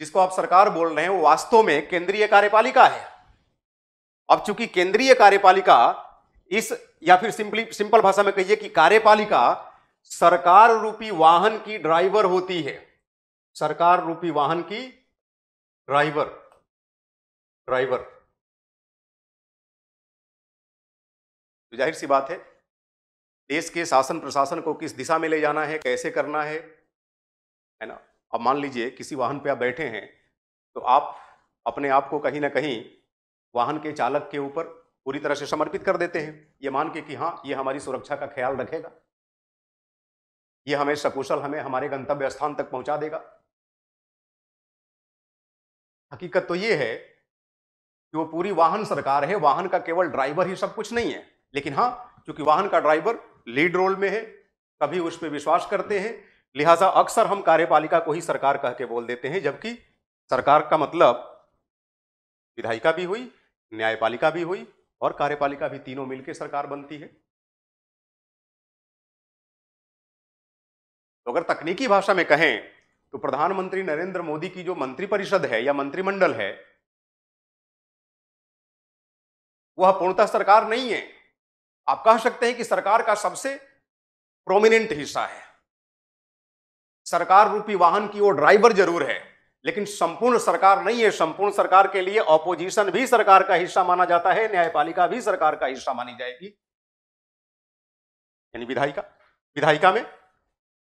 जिसको आप सरकार बोल रहे हैं वो वास्तव में केंद्रीय कार्यपालिका है अब चूंकि केंद्रीय कार्यपालिका इस या फिर सिंपली सिंपल भाषा में कहिए कि कार्यपालिका सरकार रूपी वाहन की ड्राइवर होती है सरकार रूपी वाहन की ड्राइवर ड्राइवर तो जाहिर सी बात है देश के शासन प्रशासन को किस दिशा में ले जाना है कैसे करना है है ना अब मान लीजिए किसी वाहन पे आप बैठे हैं तो आप अपने आप को कहीं ना कहीं वाहन के चालक के ऊपर पूरी तरह से समर्पित कर देते हैं ये मान के कि हाँ ये हमारी सुरक्षा का ख्याल रखेगा ये हमें सकुशल हमें हमारे गंतव्य स्थान तक पहुंचा देगा हकीकत तो ये है कि वो पूरी वाहन सरकार है वाहन का केवल ड्राइवर ही सब कुछ नहीं है लेकिन हाँ क्योंकि वाहन का ड्राइवर लीड रोल में है कभी उस पर विश्वास करते हैं लिहाजा अक्सर हम कार्यपालिका को ही सरकार कह के बोल देते हैं जबकि सरकार का मतलब विधायिका भी हुई न्यायपालिका भी हुई और कार्यपालिका भी तीनों मिलकर सरकार बनती है तो अगर तकनीकी भाषा में कहें तो प्रधानमंत्री नरेंद्र मोदी की जो मंत्रिपरिषद है या मंत्रिमंडल है वह पूर्णतः सरकार नहीं है आप कह सकते हैं कि सरकार का सबसे प्रोमिनेंट हिस्सा है सरकार रूपी वाहन की वो ड्राइवर जरूर है लेकिन संपूर्ण सरकार नहीं है संपूर्ण सरकार के लिए ऑपोजिशन भी सरकार का हिस्सा माना जाता है न्यायपालिका भी सरकार का हिस्सा मानी जाएगी यानी विधायिका विधायिका में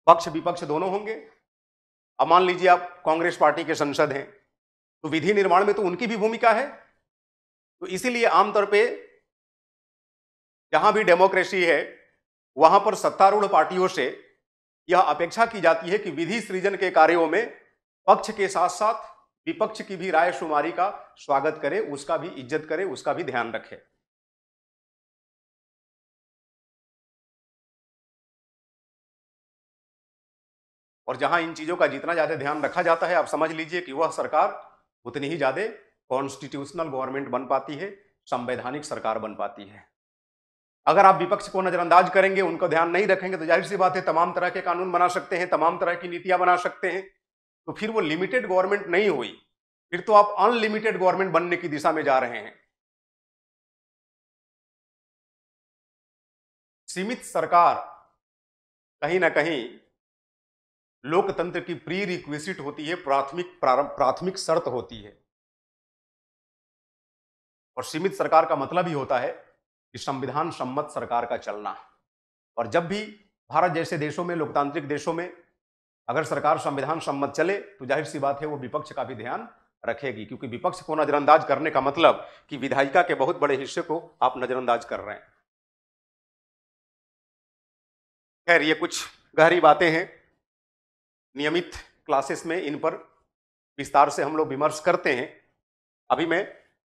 पक्ष विपक्ष दोनों होंगे अब मान लीजिए आप कांग्रेस पार्टी के संसद हैं तो विधि निर्माण में तो उनकी भी भूमिका है तो इसीलिए आमतौर पे जहां भी डेमोक्रेसी है वहां पर सत्तारूढ़ पार्टियों से यह अपेक्षा की जाती है कि विधि सृजन के कार्यों में पक्ष के साथ साथ विपक्ष की भी राय शुमारी का स्वागत करे उसका भी इज्जत करे उसका भी ध्यान रखे और जहां इन चीजों का जितना ज्यादा ध्यान रखा जाता है आप समझ लीजिए कि वह सरकार उतनी ही ज्यादा कॉन्स्टिट्यूशनल गवर्नमेंट बन पाती है संवैधानिक सरकार बन पाती है अगर आप विपक्ष को नज़रअंदाज करेंगे उनको ध्यान नहीं रखेंगे तो जाहिर सी बात है तमाम तरह के कानून बना सकते हैं तमाम तरह की नीतियां बना सकते हैं तो फिर वो लिमिटेड गवर्नमेंट नहीं हुई फिर तो आप अनलिमिटेड गवर्नमेंट बनने की दिशा में जा रहे हैं सीमित सरकार कहीं ना कहीं लोकतंत्र की प्री रिक्वेसिट होती है प्राथमिक प्रारंभ प्राथमिक शर्त होती है और सीमित सरकार का मतलब ही होता है कि संविधान सम्मत सरकार का चलना और जब भी भारत जैसे देशों में लोकतांत्रिक देशों में अगर सरकार संविधान सम्मत चले तो जाहिर सी बात है वो विपक्ष का भी ध्यान रखेगी क्योंकि विपक्ष को नज़रअंदाज करने का मतलब कि विधायिका के बहुत बड़े हिस्से को आप नज़रअंदाज कर रहे हैं खैर ये कुछ गहरी बातें हैं नियमित क्लासेस में इन पर विस्तार से हम लोग विमर्श करते हैं अभी मैं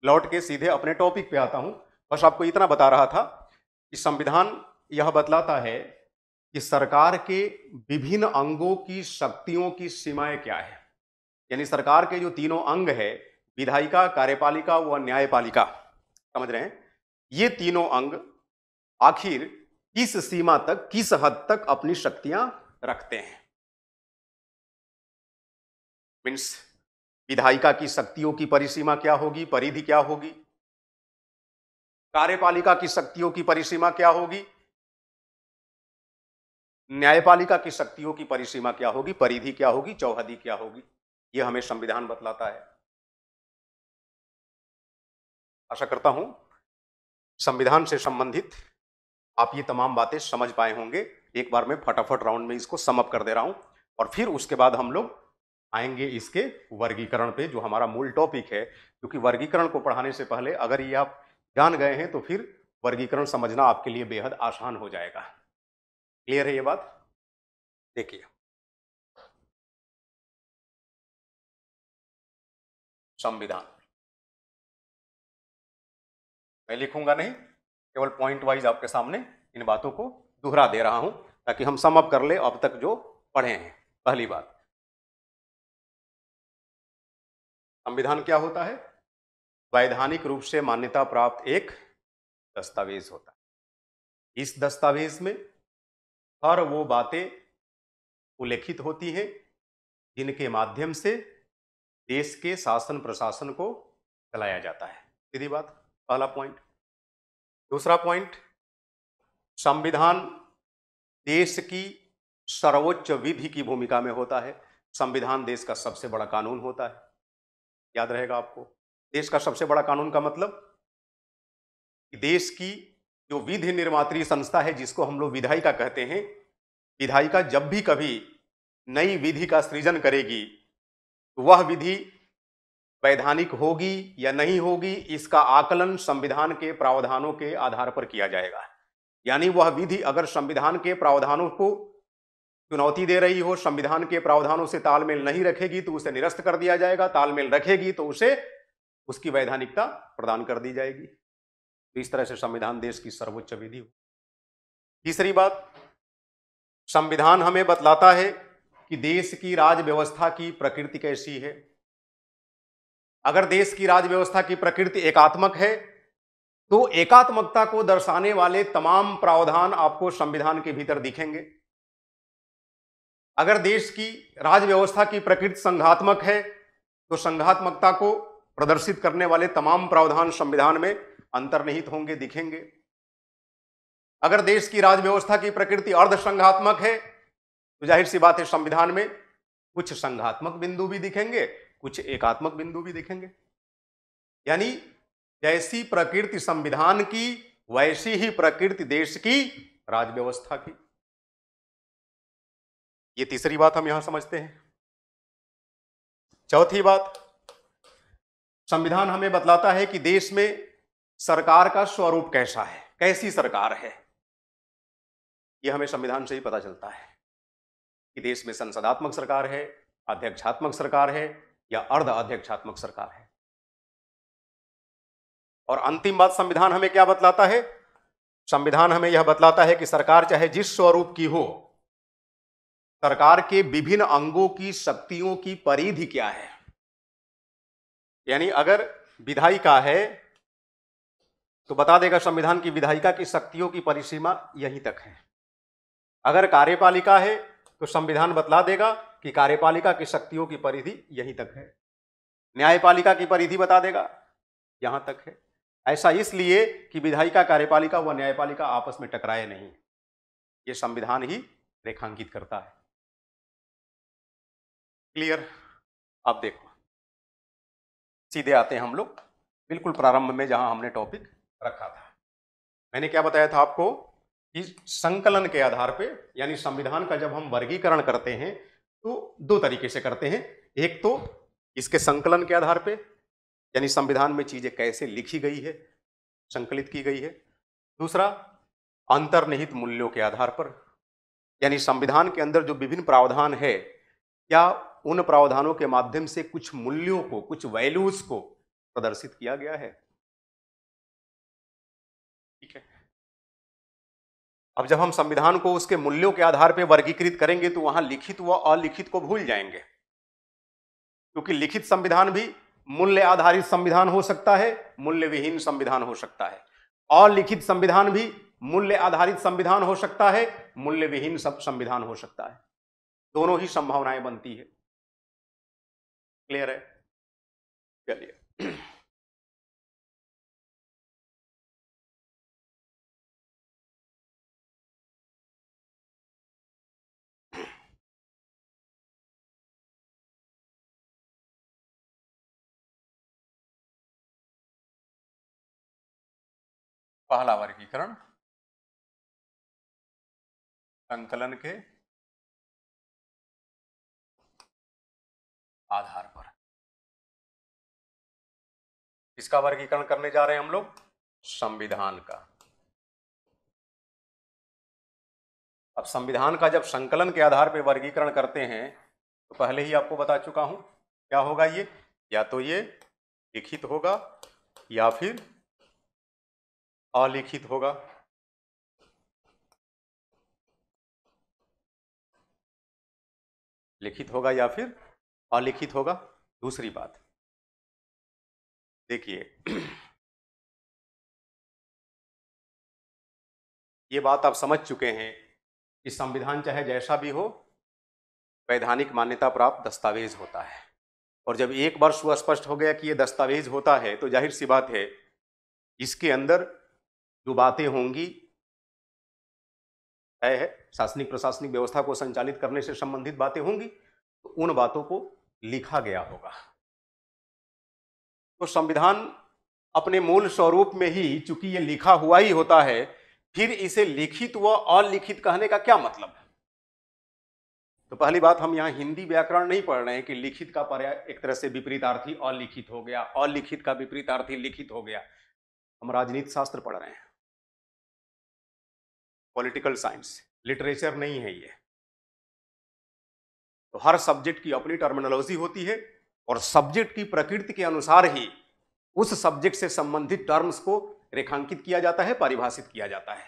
लौट के सीधे अपने टॉपिक पे आता हूं बस आपको इतना बता रहा था कि संविधान यह बतलाता है कि सरकार के विभिन्न अंगों की शक्तियों की सीमाएं क्या है यानी सरकार के जो तीनों अंग है विधायिका कार्यपालिका व न्यायपालिका समझ रहे हैं ये तीनों अंग आखिर किस सीमा तक किस हद तक अपनी शक्तियां रखते हैं मीन्स विधायिका की शक्तियों की परिसीमा क्या होगी परिधि क्या होगी कार्यपालिका की शक्तियों की परिसीमा क्या होगी न्यायपालिका की शक्तियों की परिसीमा क्या होगी परिधि क्या होगी चौहदी क्या होगी यह हमें संविधान बतलाता है आशा करता हूं संविधान से संबंधित आप ये तमाम बातें समझ पाए होंगे एक बार मैं फटाफट राउंड में इसको समअप कर दे रहा हूं और फिर उसके बाद हम लोग आएंगे इसके वर्गीकरण पे जो हमारा मूल टॉपिक है क्योंकि वर्गीकरण को पढ़ाने से पहले अगर ये आप जान गए हैं तो फिर वर्गीकरण समझना आपके लिए बेहद आसान हो जाएगा क्लियर है ये बात देखिए संविधान मैं लिखूंगा नहीं केवल पॉइंट वाइज आपके सामने इन बातों को दोहरा दे रहा हूं ताकि हम सम अप कर ले अब तक जो पढ़े हैं पहली बात संविधान क्या होता है वैधानिक रूप से मान्यता प्राप्त एक दस्तावेज होता है इस दस्तावेज में हर वो बातें उल्लेखित होती हैं जिनके माध्यम से देश के शासन प्रशासन को चलाया जाता है सीधी बात पहला पॉइंट दूसरा पॉइंट संविधान देश की सर्वोच्च विधि की भूमिका में होता है संविधान देश का सबसे बड़ा कानून होता है याद रहेगा आपको देश का सबसे बड़ा कानून का मतलब देश की जो विधि निर्मात्री संस्था है जिसको हम लोग विधायिका कहते हैं विधायिका जब भी कभी नई विधि का सृजन करेगी तो वह विधि वैधानिक होगी या नहीं होगी इसका आकलन संविधान के प्रावधानों के आधार पर किया जाएगा यानी वह विधि अगर संविधान के प्रावधानों को चुनौती दे रही हो संविधान के प्रावधानों से तालमेल नहीं रखेगी तो उसे निरस्त कर दिया जाएगा तालमेल रखेगी तो उसे उसकी वैधानिकता प्रदान कर दी जाएगी तो इस तरह से संविधान देश की सर्वोच्च विधि हो तीसरी बात संविधान हमें बतलाता है कि देश की राज व्यवस्था की प्रकृति कैसी है अगर देश की राज व्यवस्था की प्रकृति एकात्मक है तो एकात्मकता को दर्शाने वाले तमाम प्रावधान आपको संविधान के भीतर दिखेंगे अगर देश की राजव्यवस्था की प्रकृति संघात्मक है तो संघात्मकता को प्रदर्शित करने वाले तमाम प्रावधान संविधान में अंतर्निहित होंगे दिखेंगे अगर देश की राजव्यवस्था की प्रकृति अर्धसंघात्मक है तो जाहिर सी बात है संविधान में कुछ संघात्मक बिंदु भी दिखेंगे कुछ एकात्मक बिंदु भी दिखेंगे यानी जैसी प्रकृति संविधान की वैसी ही प्रकृति देश की राजव्यवस्था की ये तीसरी बात हम यहां समझते हैं चौथी बात संविधान हमें बतलाता है कि देश में सरकार का स्वरूप कैसा है कैसी सरकार है यह हमें संविधान से ही पता चलता है कि देश में संसदात्मक सरकार है अध्यक्षात्मक सरकार है या अर्ध अध्यक्षात्मक सरकार है और अंतिम बात संविधान हमें क्या बतलाता है संविधान हमें यह बतलाता है कि सरकार चाहे जिस स्वरूप की हो सरकार के विभिन्न अंगों की शक्तियों की परिधि क्या है यानी अगर विधायिका है तो बता देगा संविधान की विधायिका की शक्तियों की परिसीमा यहीं तक है अगर कार्यपालिका है तो संविधान बतला देगा कि कार्यपालिका की शक्तियों की परिधि यहीं तक है न्यायपालिका की परिधि बता देगा यहां तक है ऐसा इसलिए कि विधायिका कार्यपालिका व न्यायपालिका आपस में टकराए नहीं ये संविधान ही रेखांकित करता है क्लियर अब देखो सीधे आते हैं हम लोग बिल्कुल प्रारंभ में जहां हमने टॉपिक रखा था मैंने क्या बताया था आपको कि संकलन के आधार पे यानी संविधान का जब हम वर्गीकरण करते हैं तो दो तरीके से करते हैं एक तो इसके संकलन के आधार पे यानी संविधान में चीज़ें कैसे लिखी गई है संकलित की गई है दूसरा अंतर्निहित मूल्यों के आधार पर यानी संविधान के अंदर जो विभिन्न प्रावधान है क्या उन प्रावधानों के माध्यम से कुछ मूल्यों को कुछ वैल्यूज को प्रदर्शित किया गया है ठीक है अब जब हम संविधान को उसके मूल्यों के आधार पर वर्गीकृत करेंगे तो वहां लिखित व अलिखित को भूल जाएंगे क्योंकि लिखित संविधान भी मूल्य आधारित संविधान हो सकता है मूल्य विहीन संविधान हो सकता है अलिखित संविधान भी मूल्य आधारित संविधान हो सकता है मूल्य विहीन संविधान हो सकता है दोनों ही संभावनाएं बनती है क्लियर है चलिए पहला वर्गीकरण संकलन के आधार पर इसका वर्गीकरण करने जा रहे हैं हम लोग संविधान का अब संविधान का जब संकलन के आधार पर वर्गीकरण करते हैं तो पहले ही आपको बता चुका हूं क्या होगा ये या तो ये लिखित होगा या फिर अलिखित होगा लिखित होगा या फिर अलिखित होगा दूसरी बात देखिए [clears throat] ये बात आप समझ चुके हैं कि संविधान चाहे जैसा भी हो वैधानिक मान्यता प्राप्त दस्तावेज होता है और जब एक बार सुस्पष्ट हो गया कि ये दस्तावेज होता है तो जाहिर सी बात है इसके अंदर जो बातें होंगी है शासनिक प्रशासनिक व्यवस्था को संचालित करने से संबंधित बातें होंगी तो उन बातों को लिखा गया होगा तो संविधान अपने मूल स्वरूप में ही चूंकि ये लिखा हुआ ही होता है फिर इसे लिखित व अलिखित कहने का क्या मतलब है तो पहली बात हम यहां हिंदी व्याकरण नहीं पढ़ रहे हैं कि लिखित का पर्याय एक तरह से विपरीत विपरीतार्थी अलिखित हो गया अलिखित का विपरीत आर्थी लिखित हो गया हम राजनीति शास्त्र पढ़ रहे हैं पॉलिटिकल साइंस लिटरेचर नहीं है ये तो हर सब्जेक्ट की अपनी टर्मिनोलॉजी होती है और सब्जेक्ट की प्रकृति के अनुसार ही उस सब्जेक्ट से संबंधित टर्म्स को रेखांकित किया जाता है परिभाषित किया जाता है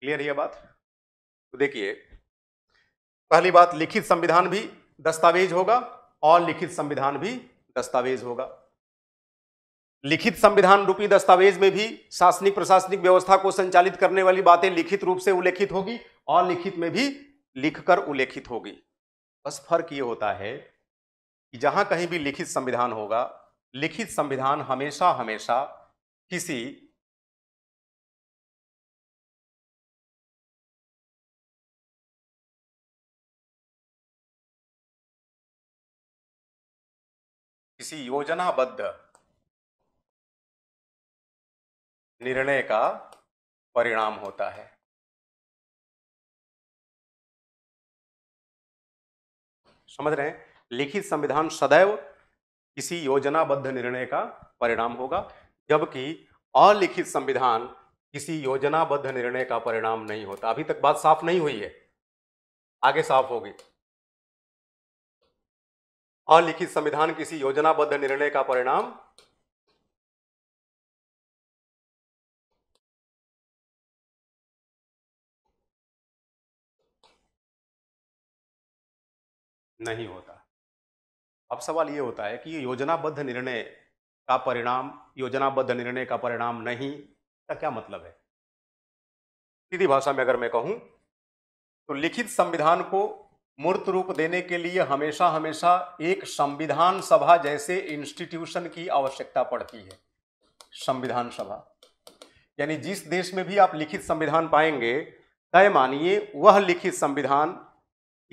क्लियर है यह बात तो देखिए पहली बात लिखित संविधान भी दस्तावेज होगा और लिखित संविधान भी दस्तावेज होगा लिखित संविधान रूपी दस्तावेज में भी शासनिक प्रशासनिक व्यवस्था को संचालित करने वाली बातें लिखित रूप से उल्लेखित होगी और लिखित में भी लिखकर उल्लेखित होगी बस फर्क ये होता है कि जहाँ कहीं भी लिखित संविधान होगा लिखित संविधान हमेशा हमेशा किसी किसी योजनाबद्ध निर्णय का परिणाम होता है समझ रहे हैं लिखित संविधान सदैव किसी योजनाबद्ध निर्णय का परिणाम होगा जबकि अलिखित संविधान किसी योजनाबद्ध निर्णय का परिणाम नहीं होता अभी तक बात साफ नहीं हुई है आगे साफ होगी अलिखित संविधान किसी योजनाबद्ध निर्णय का परिणाम नहीं होता अब सवाल ये होता है कि योजनाबद्ध निर्णय का परिणाम योजनाबद्ध निर्णय का परिणाम नहीं का क्या मतलब है सीधी भाषा में अगर मैं कहूं तो लिखित संविधान को मूर्त रूप देने के लिए हमेशा हमेशा एक संविधान सभा जैसे इंस्टीट्यूशन की आवश्यकता पड़ती है संविधान सभा यानी जिस देश में भी आप लिखित संविधान पाएंगे तय मानिए वह लिखित संविधान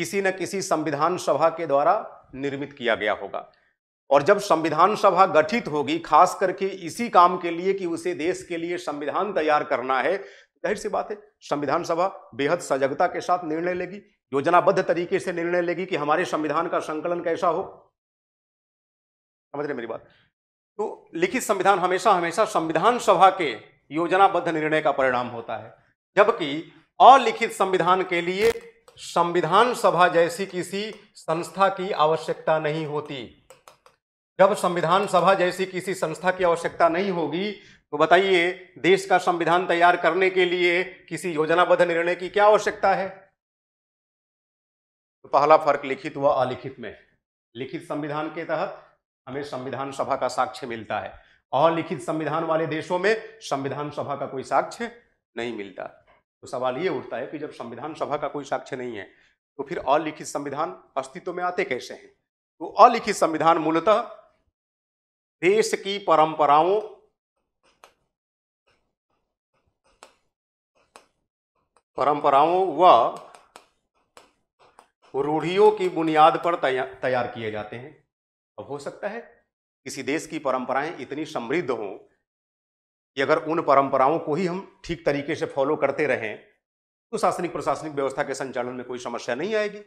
किसी न किसी संविधान सभा के द्वारा निर्मित किया गया होगा और जब संविधान सभा गठित होगी खास करके इसी काम के लिए कि उसे देश के लिए संविधान तैयार करना है तो जाहिर सी बात है संविधान सभा बेहद सजगता के साथ निर्णय लेगी योजनाबद्ध तरीके से निर्णय लेगी कि हमारे संविधान का संकलन कैसा हो समझ रहे मेरी बात तो लिखित संविधान हमेशा हमेशा संविधान सभा के योजनाबद्ध निर्णय का परिणाम होता है जबकि अलिखित संविधान के लिए संविधान सभा जैसी किसी संस्था की आवश्यकता नहीं होती जब संविधान सभा जैसी किसी संस्था की आवश्यकता नहीं होगी तो बताइए देश का संविधान तैयार करने के लिए किसी योजनाबद्ध निर्णय की क्या आवश्यकता है तो पहला फर्क लिखित व अलिखित में लिखित संविधान के तहत हमें संविधान सभा का साक्ष्य मिलता है अलिखित संविधान वाले देशों में संविधान सभा का कोई साक्ष्य नहीं मिलता तो सवाल ये उठता है कि जब संविधान सभा का कोई साक्ष्य नहीं है तो फिर अलिखित संविधान अस्तित्व में आते कैसे हैं तो अलिखित संविधान मूलतः देश की परंपराओं परंपराओं व रूढ़ियों की बुनियाद पर तैयार किए जाते हैं अब हो सकता है किसी देश की परंपराएं इतनी समृद्ध हों कि अगर उन परंपराओं को ही हम ठीक तरीके से फॉलो करते रहें तो शासनिक प्रशासनिक व्यवस्था के संचालन में कोई समस्या नहीं आएगी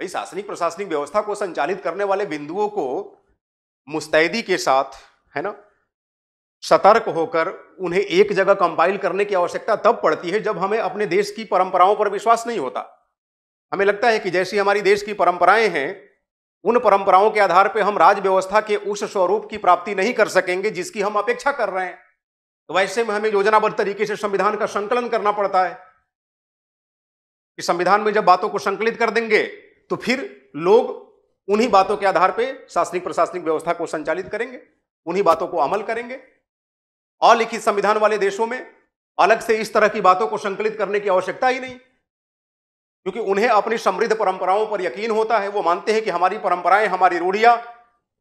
भाई शासनिक प्रशासनिक व्यवस्था को संचालित करने वाले बिंदुओं को मुस्तैदी के साथ है ना सतर्क होकर उन्हें एक जगह कंपाइल करने की आवश्यकता तब पड़ती है जब हमें अपने देश की परंपराओं पर विश्वास नहीं होता हमें लगता है कि जैसी हमारी देश की परंपराएं हैं उन परंपराओं के आधार पर हम राज व्यवस्था के उस स्वरूप की प्राप्ति नहीं कर सकेंगे जिसकी हम अपेक्षा कर रहे हैं तो वैसे में हमें योजनाबद्ध तरीके से संविधान का संकलन करना पड़ता है कि संविधान में जब बातों को संकलित कर देंगे तो फिर लोग उन्हीं बातों के आधार पर शासनिक प्रशासनिक व्यवस्था को संचालित करेंगे उन्हीं बातों को अमल करेंगे अलिखित संविधान वाले देशों में अलग से इस तरह की बातों को संकलित करने की आवश्यकता ही नहीं क्योंकि उन्हें अपनी समृद्ध परंपराओं पर यकीन होता है वो मानते हैं कि हमारी परंपराएं हमारी रूढ़िया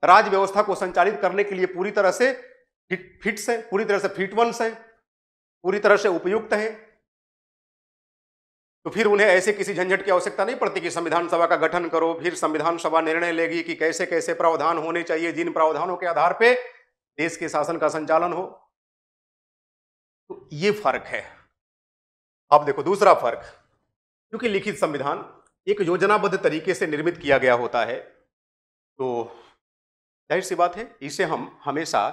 राज व्यवस्था को संचालित करने के लिए पूरी तरह से फिट फिट्स हैं पूरी तरह से फिटवंस हैं पूरी तरह से उपयुक्त हैं तो फिर उन्हें ऐसे किसी झंझट की आवश्यकता नहीं पड़ती कि संविधान सभा का गठन करो फिर संविधान सभा निर्णय लेगी कि कैसे कैसे प्रावधान होने चाहिए जिन प्रावधानों के आधार पर देश के शासन का संचालन हो तो ये फर्क है अब देखो दूसरा फर्क क्योंकि लिखित संविधान एक योजनाबद्ध तरीके से निर्मित किया गया होता है तो जाहिर सी बात है इसे हम हमेशा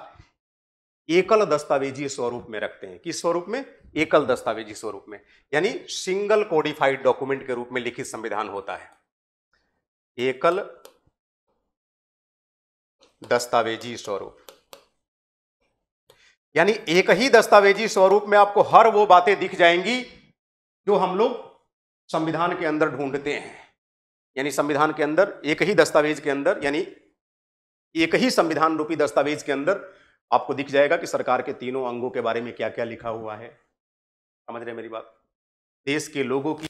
एकल दस्तावेजी स्वरूप में रखते हैं किस स्वरूप में एकल दस्तावेजी स्वरूप में यानी सिंगल कोडिफाइड डॉक्यूमेंट के रूप में लिखित संविधान होता है एकल दस्तावेजी स्वरूप यानी एक ही दस्तावेजी स्वरूप में आपको हर वो बातें दिख जाएंगी जो हम लोग संविधान के अंदर ढूंढते हैं यानी संविधान के अंदर एक ही दस्तावेज के अंदर यानी एक ही संविधान रूपी दस्तावेज के अंदर आपको दिख जाएगा कि सरकार के तीनों अंगों के बारे में क्या क्या लिखा हुआ है समझ रहे मेरी बात देश के लोगों की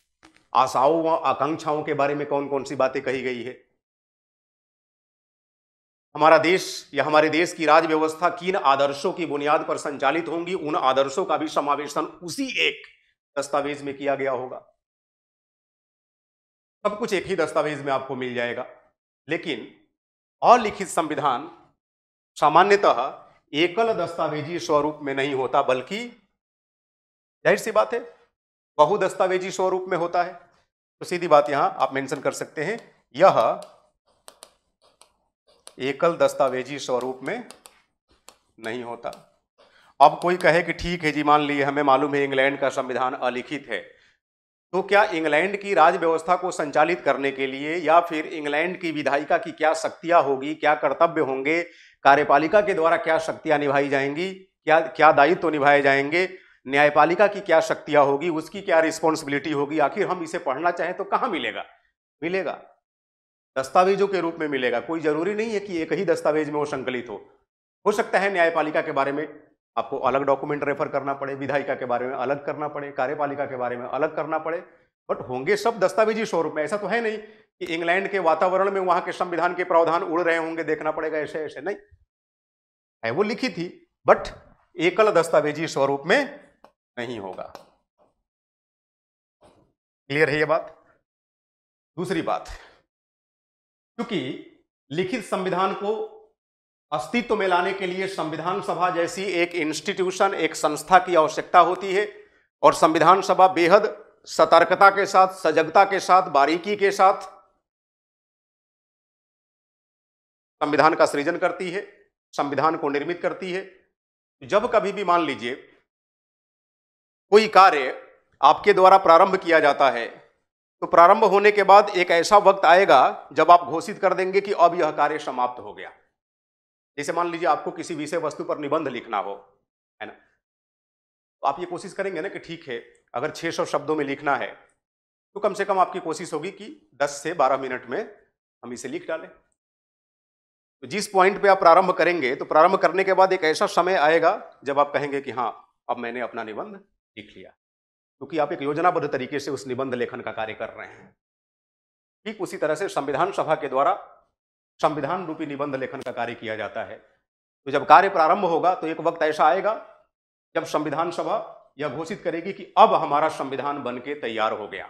आशाओं व आकांक्षाओं के बारे में कौन कौन सी बातें कही गई है हमारा देश या हमारे देश की राज व्यवस्था किन आदर्शों की बुनियाद पर संचालित होंगी उन आदर्शों का भी समावेशन उसी एक दस्तावेज में किया गया होगा सब कुछ एक ही दस्तावेज में आपको मिल जाएगा लेकिन अलिखित संविधान सामान्यतः एकल दस्तावेजी स्वरूप में नहीं होता बल्कि जाहिर सी बात है बहु दस्तावेजी स्वरूप में होता है तो सीधी बात यहां आप मेंशन कर सकते हैं यह एकल दस्तावेजी स्वरूप में नहीं होता अब कोई कहे कि ठीक है जी मान ली हमें मालूम है इंग्लैंड का संविधान अलिखित है तो क्या इंग्लैंड की राज व्यवस्था को संचालित करने के लिए या फिर इंग्लैंड की विधायिका की क्या शक्तियाँ होगी क्या कर्तव्य होंगे कार्यपालिका के द्वारा क्या शक्तियाँ निभाई जाएंगी क्या क्या दायित्व तो निभाए जाएंगे न्यायपालिका की क्या शक्तियाँ होगी उसकी क्या रिस्पॉन्सिबिलिटी होगी आखिर हम इसे पढ़ना चाहें तो कहाँ मिलेगा मिलेगा दस्तावेजों के रूप में मिलेगा कोई जरूरी नहीं है कि एक ही दस्तावेज में वो संकलित हो हो सकता है न्यायपालिका के बारे में आपको अलग डॉक्यूमेंट रेफर करना पड़े विधायिका के बारे में अलग करना पड़े कार्यपालिका के बारे में अलग करना पड़े बट होंगे सब दस्तावेजी स्वरूप में ऐसा तो है नहीं कि इंग्लैंड के वातावरण में वहां के संविधान के प्रावधान उड़ रहे होंगे देखना पड़ेगा ऐसे ऐसे नहीं है वो लिखी थी बट एकल दस्तावेजी स्वरूप में नहीं होगा क्लियर है ये बात दूसरी बात क्योंकि लिखित संविधान को अस्तित्व में लाने के लिए संविधान सभा जैसी एक इंस्टीट्यूशन एक संस्था की आवश्यकता होती है और संविधान सभा बेहद सतर्कता के साथ सजगता के साथ बारीकी के साथ संविधान का सृजन करती है संविधान को निर्मित करती है जब कभी भी मान लीजिए कोई कार्य आपके द्वारा प्रारंभ किया जाता है तो प्रारंभ होने के बाद एक ऐसा वक्त आएगा जब आप घोषित कर देंगे कि अब यह कार्य समाप्त हो गया जैसे मान लीजिए आपको किसी विषय वस्तु पर निबंध लिखना हो है ना तो आप ये कोशिश करेंगे ना कि ठीक है अगर 600 शब्दों में लिखना है तो कम से कम आपकी कोशिश होगी कि 10 से 12 मिनट में हम इसे लिख डालें तो जिस पॉइंट पे आप प्रारंभ करेंगे तो प्रारंभ करने के बाद एक ऐसा समय आएगा जब आप कहेंगे कि हाँ अब मैंने अपना निबंध लिख लिया क्योंकि तो आप एक योजनाबद्ध तरीके से उस निबंध लेखन का कार्य कर रहे हैं ठीक उसी तरह से संविधान सभा के द्वारा संविधान रूपी निबंध लेखन का कार्य किया जाता है तो जब कार्य प्रारंभ होगा तो एक वक्त ऐसा आएगा जब संविधान सभा यह घोषित करेगी कि अब हमारा संविधान बन के तैयार हो गया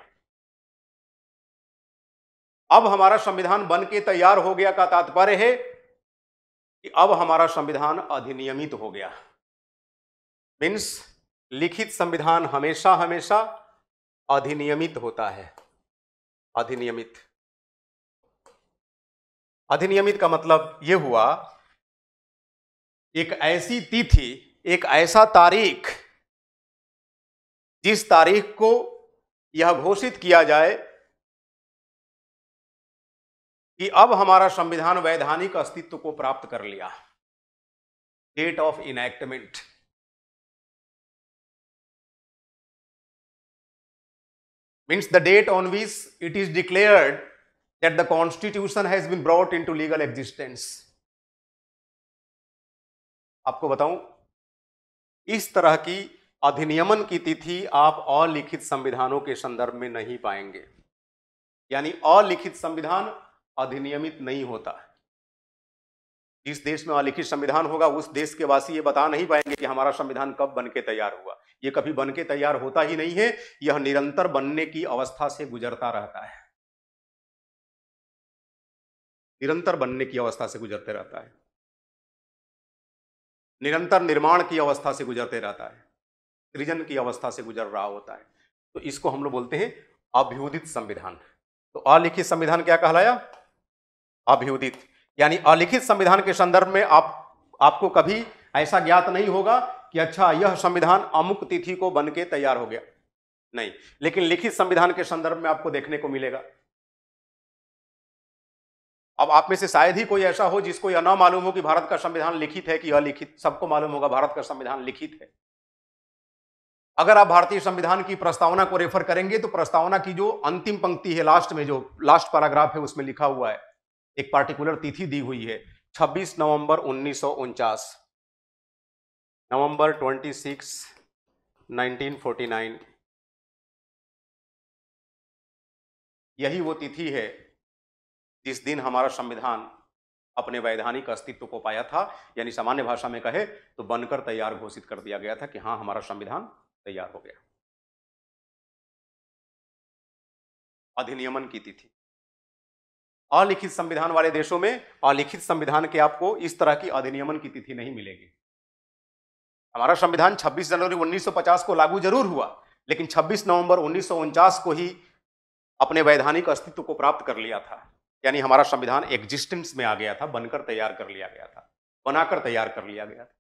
अब हमारा संविधान बन के तैयार हो गया का तात्पर्य है कि अब हमारा संविधान अधिनियमित हो गया मीन्स लिखित संविधान हमेशा हमेशा अधिनियमित होता है अधिनियमित अधिनियमित का मतलब ये हुआ एक ऐसी तिथि एक ऐसा तारीख जिस तारीख को यह घोषित किया जाए कि अब हमारा संविधान वैधानिक अस्तित्व को प्राप्त कर लिया date of enactment means the date on which it is declared that the constitution has been brought into legal existence आपको बताऊं इस तरह की अधिनियमन की तिथि आप अलिखित संविधानों के संदर्भ में नहीं पाएंगे यानी अलिखित संविधान अधिनियमित नहीं होता जिस देश में अलिखित संविधान होगा उस देश के वासी ये बता नहीं पाएंगे कि हमारा संविधान कब बन के तैयार हुआ ये कभी बन के तैयार होता ही नहीं है यह निरंतर बनने की अवस्था से गुजरता रहता है निरंतर बनने की अवस्था से गुजरते रहता है निरंतर निर्माण की अवस्था से गुजरते रहता है सृजन की अवस्था से गुजर रहा होता है तो इसको हम लोग बोलते हैं अभ्युदित संविधान तो अलिखित संविधान क्या कहलाया अभ्युदित यानी अलिखित संविधान के संदर्भ में आप आपको कभी ऐसा ज्ञात नहीं होगा कि अच्छा यह संविधान अमुक तिथि को बन के तैयार हो गया नहीं लेकिन लिखित संविधान के संदर्भ में आपको देखने को मिलेगा अब आप में से शायद ही कोई ऐसा हो जिसको यह ना मालूम हो कि भारत का संविधान लिखित है कि अलिखित सबको मालूम होगा भारत का संविधान लिखित है अगर आप भारतीय संविधान की प्रस्तावना को रेफर करेंगे तो प्रस्तावना की जो अंतिम पंक्ति है लास्ट में जो लास्ट पैराग्राफ है उसमें लिखा हुआ है एक पार्टिकुलर तिथि दी हुई है 26 नवंबर उन्नीस नवंबर 26 1949 यही वो तिथि है जिस दिन हमारा संविधान अपने वैधानिक अस्तित्व को पाया था यानी सामान्य भाषा में कहे तो बनकर तैयार घोषित कर दिया गया था कि हाँ हमारा संविधान तैयार हो गया अधिनियमन की तिथि अलिखित संविधान वाले देशों में अलिखित संविधान के आपको इस तरह की अधिनियमन की तिथि नहीं मिलेगी हमारा संविधान 26 जनवरी 1950 को लागू जरूर हुआ लेकिन 26 नवंबर उन्नीस को ही अपने वैधानिक अस्तित्व को प्राप्त कर लिया था यानी हमारा संविधान एग्जिस्टेंस में आ गया था बनकर तैयार कर लिया गया था बनाकर तैयार कर लिया गया था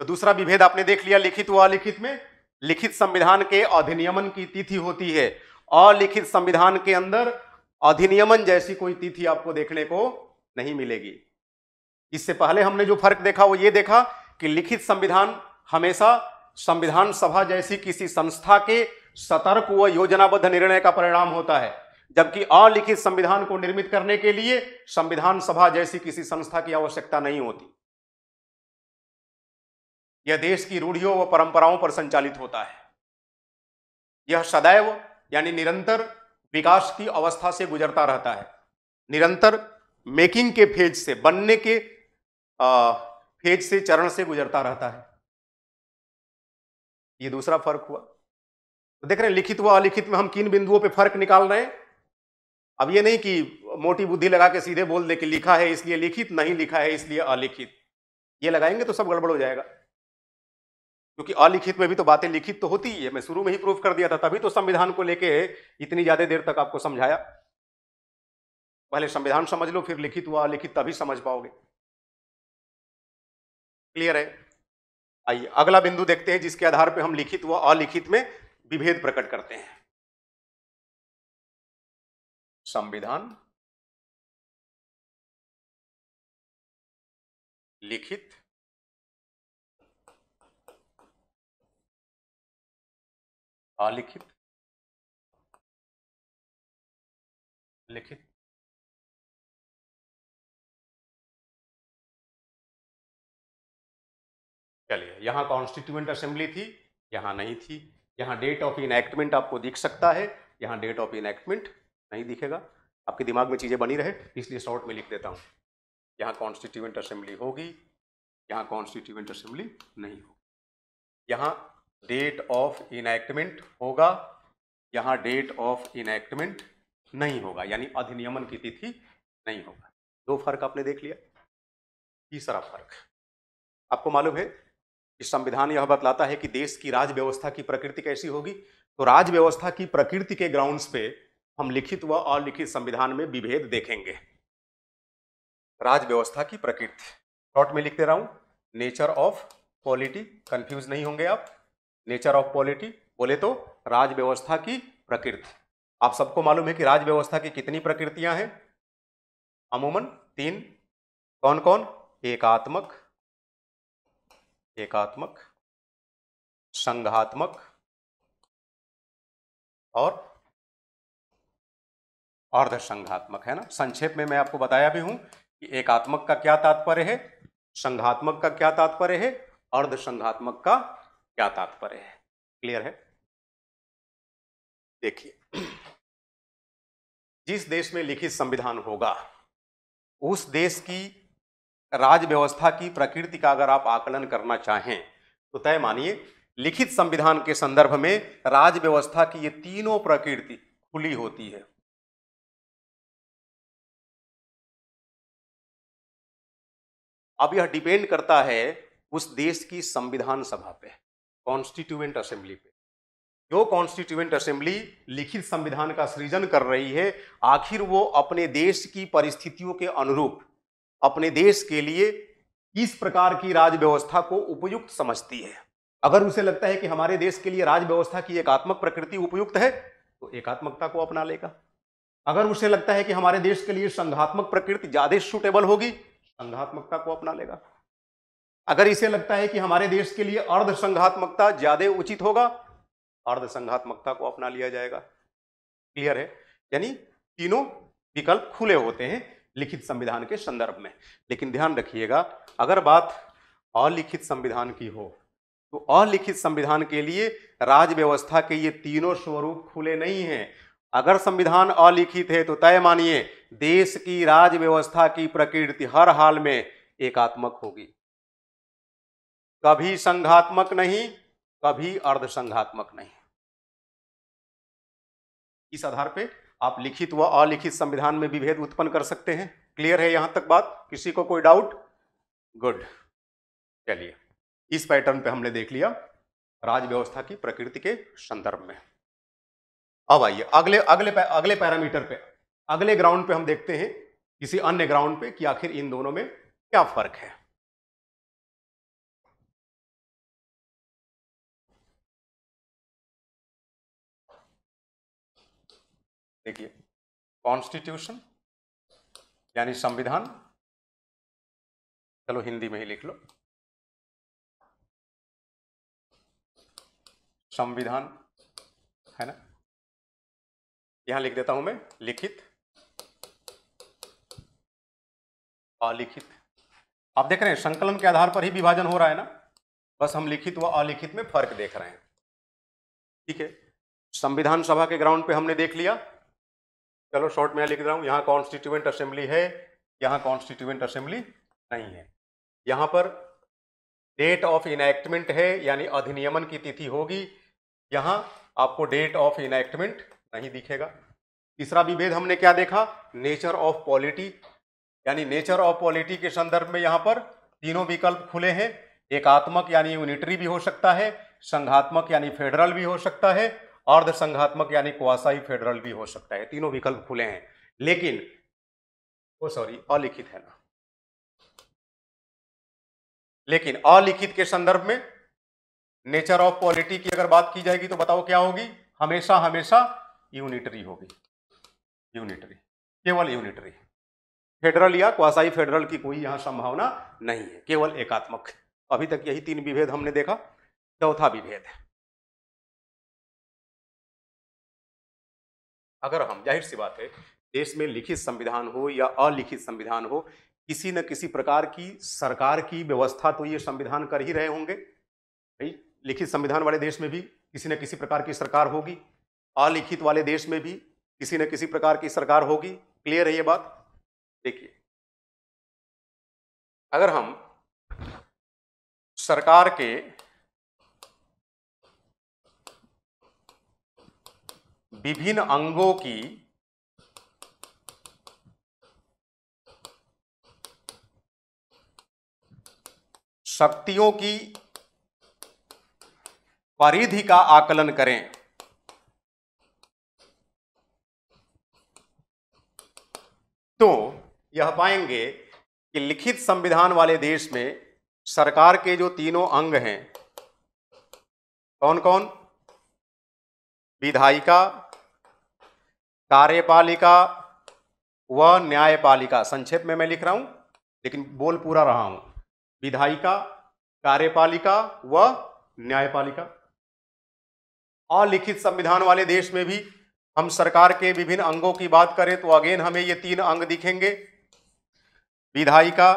तो दूसरा विभेद आपने देख लिया लिखित व अलिखित में लिखित संविधान के अधिनियमन की तिथि होती है अलिखित संविधान के अंदर अधिनियमन जैसी कोई तिथि आपको देखने को नहीं मिलेगी इससे पहले हमने जो फर्क देखा वो ये देखा कि लिखित संविधान हमेशा संविधान सभा जैसी किसी संस्था के सतर्क व योजनाबद्ध निर्णय का परिणाम होता है जबकि अलिखित संविधान को निर्मित करने के लिए संविधान सभा जैसी किसी संस्था की आवश्यकता नहीं होती यह देश की रूढ़ियों व परंपराओं पर संचालित होता है यह सदैव यानी निरंतर विकास की अवस्था से गुजरता रहता है निरंतर मेकिंग के फेज से बनने के आ, फेज से चरण से गुजरता रहता है ये दूसरा फर्क हुआ तो देख रहे हैं लिखित व अलिखित में हम किन बिंदुओं पे फर्क निकाल रहे हैं अब ये नहीं कि मोटी बुद्धि लगा के सीधे बोल दे कि लिखा है इसलिए लिखित नहीं लिखा है इसलिए अलिखित ये लगाएंगे तो सब गड़बड़ हो जाएगा क्योंकि अलिखित में भी तो बातें लिखित तो होती ही है मैं शुरू में ही प्रूफ कर दिया था तभी तो संविधान को लेके इतनी ज्यादा देर तक आपको समझाया पहले संविधान समझ लो फिर लिखित हुआ अलिखित तभी समझ पाओगे क्लियर है आइए अगला बिंदु देखते हैं जिसके आधार पर हम लिखित व अलिखित में विभेद प्रकट करते हैं संविधान लिखित अलिखित लिखित चलिए यहां कॉन्स्टिट्यूएंट असेंबली थी यहां नहीं थी यहां डेट ऑफ इनएक्टमेंट आपको दिख सकता है यहां डेट ऑफ इनएक्टमेंट नहीं दिखेगा आपके दिमाग में चीज़ें बनी रहे इसलिए शॉर्ट में लिख देता हूँ यहाँ कॉन्स्टिट्यूएंट असेंबली होगी यहाँ कॉन्स्टिट्यूएंट असेंबली नहीं होगी यहाँ डेट ऑफ इनैक्टमेंट होगा यहाँ डेट ऑफ इनैक्टमेंट नहीं होगा यानी अधिनियमन की तिथि नहीं होगा दो फर्क आपने देख लिया तीसरा फर्क आपको मालूम है कि संविधान यह बतलाता है कि देश की राज्य व्यवस्था की प्रकृति कैसी होगी तो राज्य व्यवस्था की प्रकृति के ग्राउंड्स पे हम लिखित व अलिखित संविधान में विभेद देखेंगे राज व्यवस्था की प्रकृति शॉर्ट में लिखते रहूं नेचर ऑफ पॉलिटी कंफ्यूज नहीं होंगे आप नेचर ऑफ पॉलिटी बोले तो राज व्यवस्था की प्रकृति आप सबको मालूम है कि राज व्यवस्था की कितनी प्रकृतियां हैं अमूमन तीन कौन कौन एकात्मक एकात्मक संघात्मक और अर्धसंघात्मक है ना संक्षेप में मैं आपको बताया भी हूं कि एकात्मक का क्या तात्पर्य है संघात्मक का क्या तात्पर्य है अर्ध संघात्मक का क्या तात्पर्य है क्लियर है देखिए जिस देश में लिखित संविधान होगा उस देश की राज व्यवस्था की प्रकृति का अगर आप आकलन करना चाहें तो तय मानिए लिखित संविधान के संदर्भ में राज व्यवस्था की ये तीनों प्रकृति खुली होती है अब यह डिपेंड करता है उस देश की संविधान सभा पे कॉन्स्टिट्यूएंट असेंबली पे जो कॉन्स्टिट्यूएंट असेंबली लिखित संविधान का सृजन कर रही है आखिर वो अपने देश की परिस्थितियों के अनुरूप अपने देश के लिए किस प्रकार की राज व्यवस्था को उपयुक्त समझती है अगर उसे लगता है कि हमारे देश के लिए राज व्यवस्था की एकात्मक प्रकृति उपयुक्त है तो एकात्मकता को अपना लेगा अगर उसे लगता है कि हमारे देश के लिए संघात्मक प्रकृति ज्यादा सुटेबल होगी संघात्मकता को अपना लेगा अगर इसे लगता है कि हमारे देश के लिए अर्धसंघात्मकता ज्यादा उचित होगा अर्धसंघात्मकता को अपना लिया जाएगा क्लियर है यानी तीनों विकल्प खुले होते हैं लिखित संविधान के संदर्भ में लेकिन ध्यान रखिएगा अगर बात अलिखित संविधान की हो तो अलिखित संविधान के लिए राज व्यवस्था के ये तीनों स्वरूप खुले नहीं हैं अगर संविधान अलिखित है तो तय मानिए देश की राज व्यवस्था की प्रकृति हर हाल में एकात्मक होगी कभी संघात्मक नहीं कभी अर्धसंघात्मक नहीं इस आधार पे आप लिखित व अलिखित संविधान में विभेद उत्पन्न कर सकते हैं क्लियर है यहां तक बात किसी को कोई डाउट गुड चलिए इस पैटर्न पे हमने देख लिया राज व्यवस्था की प्रकृति के संदर्भ में अब आइए अगले अगले अगले पैरामीटर पे अगले ग्राउंड पे हम देखते हैं किसी अन्य ग्राउंड पे कि आखिर इन दोनों में क्या फर्क है देखिए कॉन्स्टिट्यूशन यानी संविधान चलो हिंदी में ही लिख लो संविधान है ना यहां लिख देता हूं मैं लिखित अलिखित आप देख रहे हैं संकलन के आधार पर ही विभाजन हो रहा है ना बस हम लिखित व अलिखित में फर्क देख रहे हैं ठीक है संविधान सभा के ग्राउंड पे हमने देख लिया चलो शॉर्ट में लिख रहा हूं यहां कॉन्स्टिट्यूएंट असेंबली है यहां कॉन्स्टिट्यूएंट असेंबली नहीं है यहां पर डेट ऑफ इनैक्टमेंट है यानी अधिनियमन की तिथि होगी यहां आपको डेट ऑफ इनैक्टमेंट नहीं दिखेगा तीसरा विभेद हमने क्या देखा नेचर ऑफ पॉलिटी यानी नेचर ऑफ पॉलिटी के संदर्भ में यहाँ पर तीनों विकल्प खुले हैं एकात्मक यानी यूनिटरी भी हो सकता है संघात्मक यानी फेडरल भी हो सकता है अर्ध संघात्मक यानी क्वासाई फेडरल भी हो सकता है तीनों विकल्प खुले हैं लेकिन वो सॉरी अलिखित है ना लेकिन अलिखित के संदर्भ में नेचर ऑफ पॉलिटी की अगर बात की जाएगी तो बताओ क्या होगी हमेशा हमेशा यूनिटरी होगी यूनिटरी केवल यूनिटरी फेडरल या क्वासाई फेडरल की कोई यहाँ संभावना नहीं है केवल एकात्मक अभी तक यही तीन विभेद हमने देखा चौथा विभेद है अगर हम जाहिर सी बात है देश में लिखित संविधान हो या अलिखित संविधान हो किसी न किसी प्रकार की सरकार की व्यवस्था तो ये संविधान कर ही रहे होंगे भाई लिखित संविधान वाले देश में भी किसी न किसी प्रकार की सरकार होगी अलिखित वाले देश में भी किसी न किसी प्रकार की सरकार होगी क्लियर है ये बात देखिए अगर हम सरकार के विभिन्न अंगों की शक्तियों की परिधि का आकलन करें तो यह पाएंगे कि लिखित संविधान वाले देश में सरकार के जो तीनों अंग हैं कौन कौन विधायिका कार्यपालिका व न्यायपालिका संक्षेप में मैं लिख रहा हूं लेकिन बोल पूरा रहा हूं विधायिका कार्यपालिका व न्यायपालिका अलिखित संविधान वाले देश में भी हम सरकार के विभिन्न अंगों की बात करें तो अगेन हमें ये तीन अंग दिखेंगे विधायिका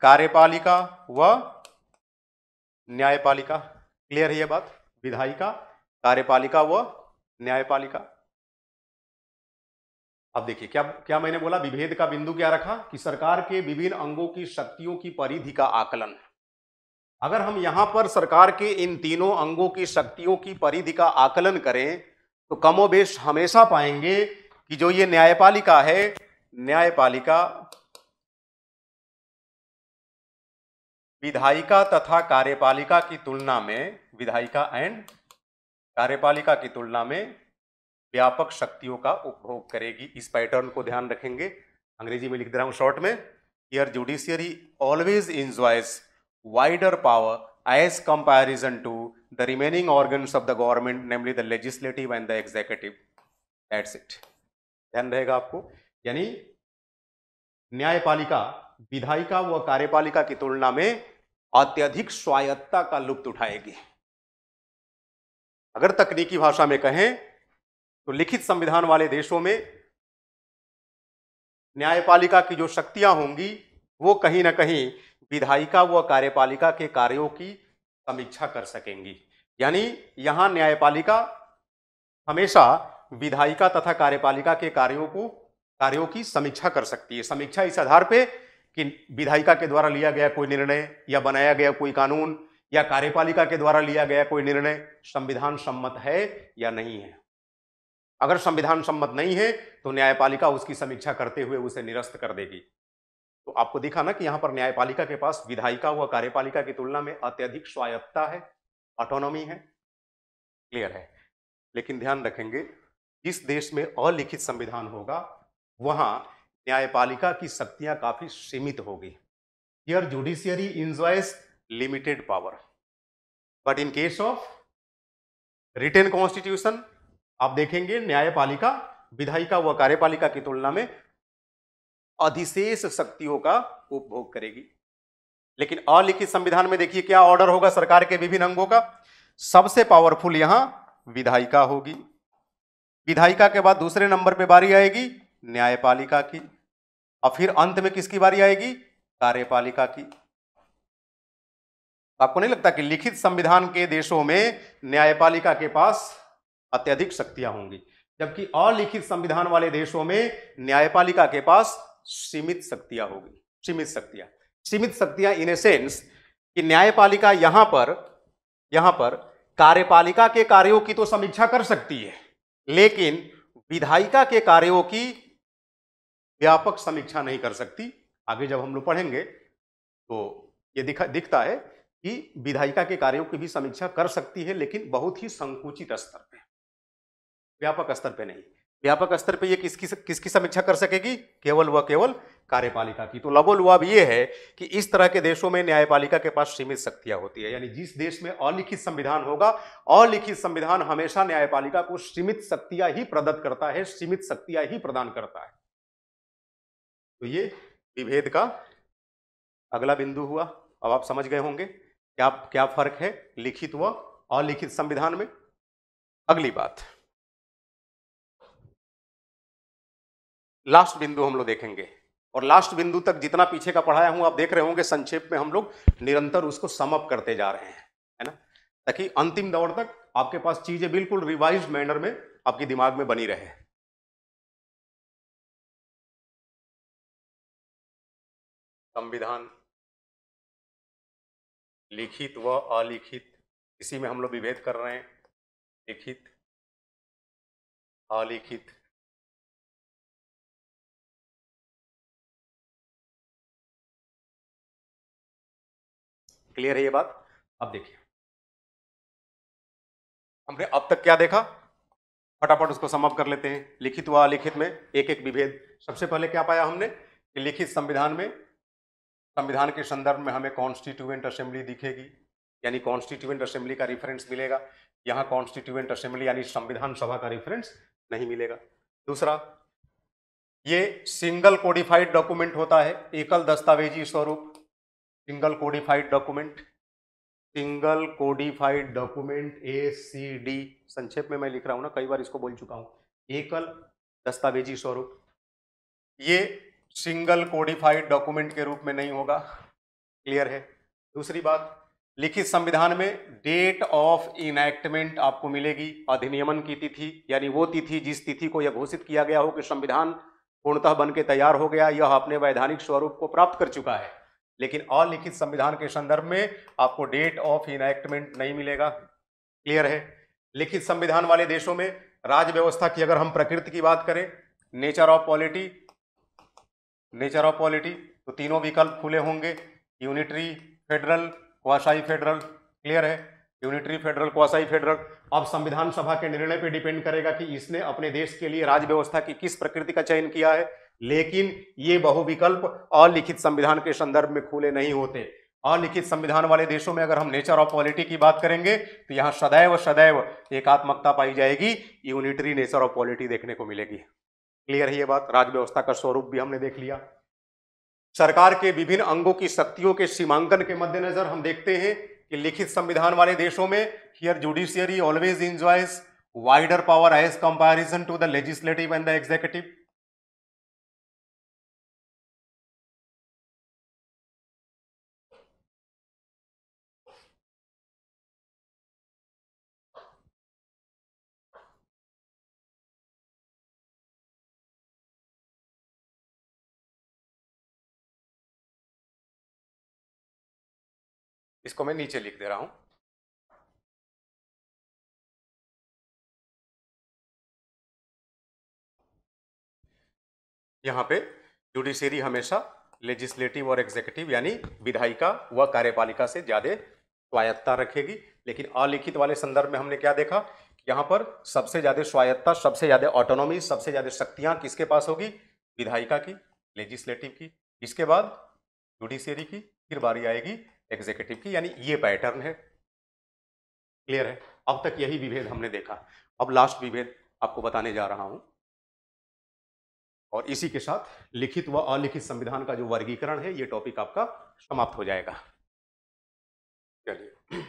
कार्यपालिका व न्यायपालिका क्लियर है ये बात विधायिका कार्यपालिका व न्यायपालिका अब देखिए क्या क्या मैंने बोला विभेद का बिंदु क्या रखा कि सरकार के विभिन्न अंगों की शक्तियों की परिधि का आकलन अगर हम यहां पर सरकार के इन तीनों अंगों की शक्तियों की परिधि का आकलन करें तो कमोबेश हमेशा पाएंगे कि जो ये न्यायपालिका है न्यायपालिका विधायिका तथा कार्यपालिका की तुलना में विधायिका एंड कार्यपालिका की तुलना में व्यापक शक्तियों का उपभोग करेगी इस पैटर्न को ध्यान रखेंगे अंग्रेजी में लिख दे रहा हूँ शॉर्ट में here judiciary always enjoys wider power as comparison to the remaining organs of the government namely the legislative and the executive that's it ध्यान रहेगा आपको यानी न्यायपालिका विधायिका व कार्यपालिका की तुलना में अत्यधिक स्वायत्ता का लुप्त उठाएगी अगर तकनीकी भाषा में कहें तो लिखित संविधान वाले देशों में न्यायपालिका की जो शक्तियां होंगी वो कहीं ना कहीं विधायिका व कार्यपालिका के कार्यों की समीक्षा कर सकेंगी यानी यहां न्यायपालिका हमेशा विधायिका तथा कार्यपालिका के कार्यों को कार्यों की समीक्षा कर सकती है समीक्षा इस आधार पे कि विधायिका के द्वारा लिया गया कोई निर्णय या बनाया गया कोई कानून या कार्यपालिका के द्वारा लिया गया कोई निर्णय संविधान सम्मत है या नहीं है अगर संविधान सम्मत नहीं है तो न्यायपालिका उसकी समीक्षा करते हुए उसे निरस्त कर देगी तो आपको दिखा ना कि यहां पर न्यायपालिका के पास विधायिका व कार्यपालिका की तुलना में अत्यधिक स्वायत्ता है ऑटोनॉमी है क्लियर है लेकिन ध्यान रखेंगे जिस देश में अलिखित संविधान होगा वहाँ न्यायपालिका की शक्तियाँ काफ़ी सीमित होगी here judiciary enjoys limited power but in case of written constitution आप देखेंगे न्यायपालिका विधायिका व कार्यपालिका की तुलना में अधिशेष शक्तियों का उपभोग करेगी लेकिन अलिखित संविधान में देखिए क्या ऑर्डर होगा सरकार के विभिन्न अंगों का सबसे पावरफुल यहां विधायिका होगी विधायिका के बाद दूसरे नंबर पे बारी आएगी न्यायपालिका की और फिर अंत में किसकी बारी आएगी कार्यपालिका की आपको नहीं लगता कि लिखित संविधान के देशों में न्यायपालिका के पास अत्यधिक शक्तियां होंगी जबकि अलिखित संविधान वाले देशों में न्यायपालिका के पास सीमित शक्तियां होगी सीमित शक्तियां सीमित शक्तियां इन ए सेंस कि न्यायपालिका यहां पर यहां पर कार्यपालिका के कार्यों की तो समीक्षा कर सकती है लेकिन विधायिका के कार्यों की व्यापक समीक्षा नहीं कर सकती आगे जब हम लोग पढ़ेंगे तो ये दिखा दिखता है कि विधायिका के कार्यों की भी समीक्षा कर सकती है लेकिन बहुत ही संकुचित स्तर पे व्यापक स्तर पे नहीं व्यापक स्तर पे ये किसकी किसकी समीक्षा कर सकेगी केवल व केवल कार्यपालिका की तो लबोलुआब ये है कि इस तरह के देशों में न्यायपालिका के पास सीमित शक्तियां होती है यानी जिस देश में अलिखित संविधान होगा अलिखित संविधान हमेशा न्यायपालिका को सीमित शक्तियां ही प्रदत्त करता है सीमित शक्तियां ही प्रदान करता है तो ये विभेद का अगला बिंदु हुआ अब आप समझ गए होंगे क्या क्या फर्क है लिखित व अलिखित संविधान में अगली बात लास्ट बिंदु हम लोग देखेंगे और लास्ट बिंदु तक जितना पीछे का पढ़ाया हूं आप देख रहे होंगे संक्षेप में हम लोग निरंतर उसको समअप करते जा रहे हैं है ना ताकि अंतिम दौर तक आपके पास चीजें बिल्कुल रिवाइज मैनर में आपके दिमाग में बनी रहे संविधान लिखित व अलिखित इसी में हम लोग विभेद कर रहे हैं लिखित अलिखित क्लियर है ये बात अब देखिए हमने अब तक क्या देखा फटाफट उसको समाप्त कर लेते हैं लिखित व अलिखित में एक एक विभेद सबसे पहले क्या पाया हमने कि लिखित संविधान में संविधान के संदर्भ में हमें कॉन्स्टिट्यूएंट असेंबली दिखेगी यानी कॉन्स्टिट्यूएंट असेंबली का रेफरेंस मिलेगा यहाँ कॉन्स्टिट्यूएंट असेंबली यानी संविधान सभा का रेफरेंस नहीं मिलेगा दूसरा ये सिंगल कोडिफाइड डॉक्यूमेंट होता है एकल दस्तावेजी स्वरूप single codified document single codified document A C D संक्षेप में मैं लिख रहा हूँ ना कई बार इसको बोल चुका हूँ एकल दस्तावेजी स्वरूप ये सिंगल कोडिफाइड डॉक्यूमेंट के रूप में नहीं होगा क्लियर है दूसरी बात लिखित संविधान में डेट ऑफ इनैक्टमेंट आपको मिलेगी अधिनियमन की तिथि यानी वो तिथि जिस तिथि को यह घोषित किया गया हो कि संविधान पूर्णतः बन के तैयार हो गया यह अपने वैधानिक स्वरूप को प्राप्त कर चुका है लेकिन अलिखित संविधान के संदर्भ में आपको डेट ऑफ इनैक्टमेंट नहीं मिलेगा क्लियर है लिखित संविधान वाले देशों में राज्य व्यवस्था की अगर हम प्रकृति की बात करें nature of polity nature of polity तो तीनों विकल्प खुले होंगे unitary federal quasi federal clear है यूनिटरी फेडरल क्वासाई फेडरल अब संविधान सभा के निर्णय पे डिपेंड करेगा कि इसने अपने देश के लिए राज्य व्यवस्था की किस प्रकृति का चयन किया है लेकिन ये बहुविकल्प अलिखित संविधान के संदर्भ में खुले नहीं होते अलिखित संविधान वाले देशों में अगर हम नेचर ऑफ पॉलिटी की बात करेंगे तो यहाँ सदैव सदैव एकात्मकता पाई जाएगी यूनिटरी नेचर ऑफ पॉलिटी देखने को मिलेगी क्लियर है ये बात राज्य व्यवस्था का स्वरूप भी हमने देख लिया सरकार के विभिन्न अंगों की शक्तियों के सीमांकन के मद्देनजर हम देखते हैं कि लिखित संविधान वाले देशों में here judiciary always enjoys wider power as comparison to the legislative and the executive इसको मैं नीचे लिख दे रहा हूं यहां पे जुडिशियरी हमेशा लेजिस्लेटिव और एग्जीक्यूटिव यानी विधायिका व कार्यपालिका से ज्यादा स्वायत्ता रखेगी लेकिन अलिखित वाले संदर्भ में हमने क्या देखा यहां पर सबसे ज़्यादा स्वायत्ता सबसे ज़्यादा ऑटोनॉमी सबसे ज़्यादा शक्तियां किसके पास होगी विधायिका की लेजिस्लेटिव की इसके बाद जुडिशियरी की फिर बारी आएगी एग्जीक्यूटिव की यानी ये पैटर्न है क्लियर है अब तक यही विभेद हमने देखा अब लास्ट विभेद आपको बताने जा रहा हूं और इसी के साथ लिखित व अलिखित संविधान का जो वर्गीकरण है ये टॉपिक आपका समाप्त हो जाएगा चलिए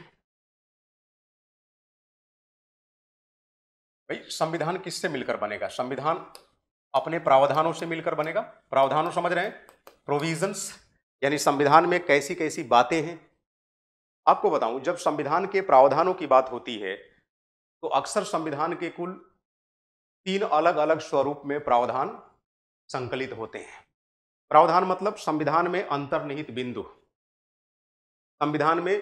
भाई संविधान किससे मिलकर बनेगा संविधान अपने प्रावधानों से मिलकर बनेगा प्रावधानों समझ रहे हैं प्रोविजंस यानी संविधान में कैसी कैसी बातें हैं आपको बताऊं जब संविधान के प्रावधानों की बात होती है तो अक्सर संविधान के कुल तीन अलग अलग स्वरूप में प्रावधान संकलित होते हैं प्रावधान मतलब संविधान में अंतर्निहित बिंदु संविधान में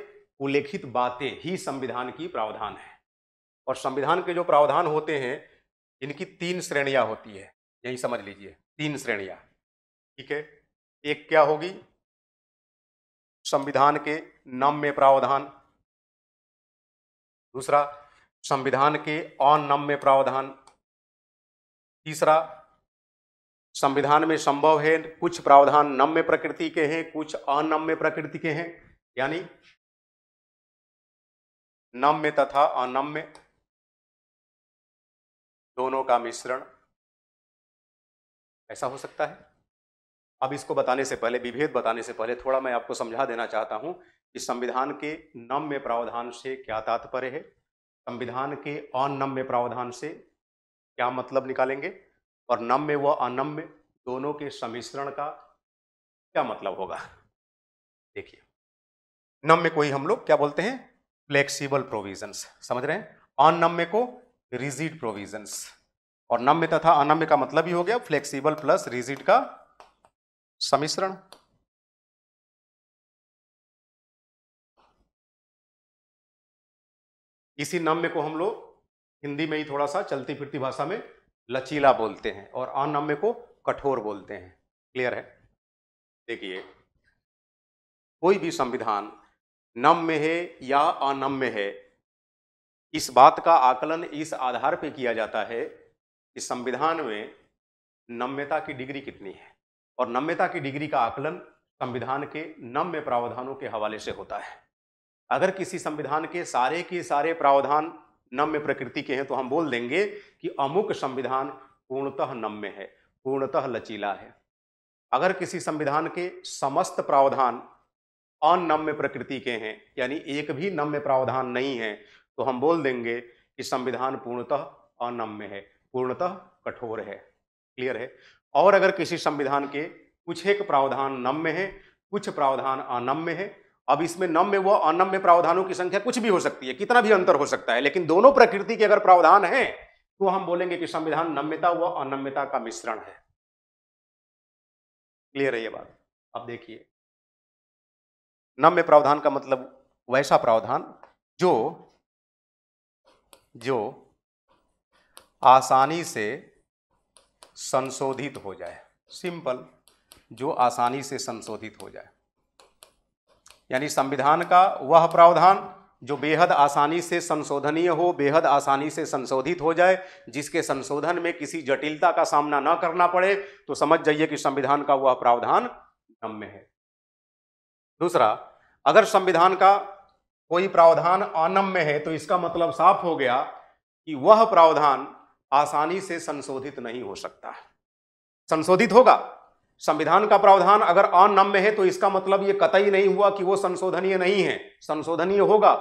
उल्लेखित बातें ही संविधान की प्रावधान है और संविधान के जो प्रावधान होते हैं इनकी तीन श्रेणियां होती है यही समझ लीजिए तीन श्रेणियां ठीक है एक क्या होगी संविधान के नम में प्रावधान दूसरा संविधान के अनम में प्रावधान तीसरा संविधान में संभव है कुछ प्रावधान नम्य प्रकृति के हैं कुछ अनम्य प्रकृति के हैं यानी नम्य तथा अनम्य दोनों का मिश्रण ऐसा हो सकता है अब इसको बताने से पहले विभेद बताने से पहले थोड़ा मैं आपको समझा देना चाहता हूँ कि संविधान के नम्य प्रावधान से क्या तात्पर्य है संविधान के अनम्य प्रावधान से क्या मतलब निकालेंगे और नम्य व अनम्य दोनों के समिश्रण का क्या मतलब होगा देखिए नम्य को ही हम लोग क्या बोलते हैं फ्लेक्सिबल प्रोविजंस समझ रहे हैं अनम्य को रिजिड प्रोविजंस और नम्य तथा अनम्य का मतलब ही हो गया फ्लेक्सिबल प्लस रिजिड का समिश्रण इसी नम्य को हम लोग हिंदी में ही थोड़ा सा चलती फिरती भाषा में लचीला बोलते हैं और अनम्य को कठोर बोलते हैं क्लियर है देखिए कोई भी संविधान नम्य है या अनम्य है इस बात का आकलन इस आधार पर किया जाता है कि संविधान में नम्यता की डिग्री कितनी है और नम्यता की डिग्री का आकलन संविधान के नम्य प्रावधानों के हवाले से होता है अगर किसी संविधान के सारे के सारे प्रावधान नम्य प्रकृति के हैं तो हम बोल देंगे कि अमुक संविधान पूर्णतः नम्य है पूर्णतः लचीला है अगर किसी संविधान के समस्त प्रावधान अनम्य प्रकृति के हैं यानी एक भी नम्य प्रावधान नहीं है तो हम बोल देंगे कि संविधान पूर्णतः अनम्य है पूर्णतः कठोर है क्लियर है और अगर किसी संविधान के कुछ एक प्रावधान नम्य है कुछ प्रावधान अनम्य है अब इसमें नम्य व अनम्य प्रावधानों की संख्या कुछ भी हो सकती है कितना भी अंतर हो सकता है लेकिन दोनों प्रकृति के अगर प्रावधान हैं तो हम बोलेंगे कि संविधान नम्यता व अनम्यता का मिश्रण है क्लियर है ये बात अब देखिए नम्य प्रावधान का मतलब वैसा प्रावधान जो जो आसानी से संशोधित हो जाए सिंपल जो आसानी से संशोधित हो जाए यानी संविधान का वह प्रावधान जो बेहद आसानी से संशोधनीय हो बेहद आसानी से संशोधित हो जाए जिसके संशोधन में किसी जटिलता का सामना न करना पड़े तो समझ जाइए कि संविधान का वह प्रावधान नम्य है दूसरा अगर संविधान का कोई प्रावधान अनम्य है तो इसका मतलब साफ हो गया कि वह प्रावधान आसानी से संशोधित नहीं हो सकता संशोधित होगा संविधान का प्रावधान अगर अनम्य है तो इसका मतलब ये कतई नहीं हुआ कि वो संशोधनीय नहीं है संशोधनीय होगा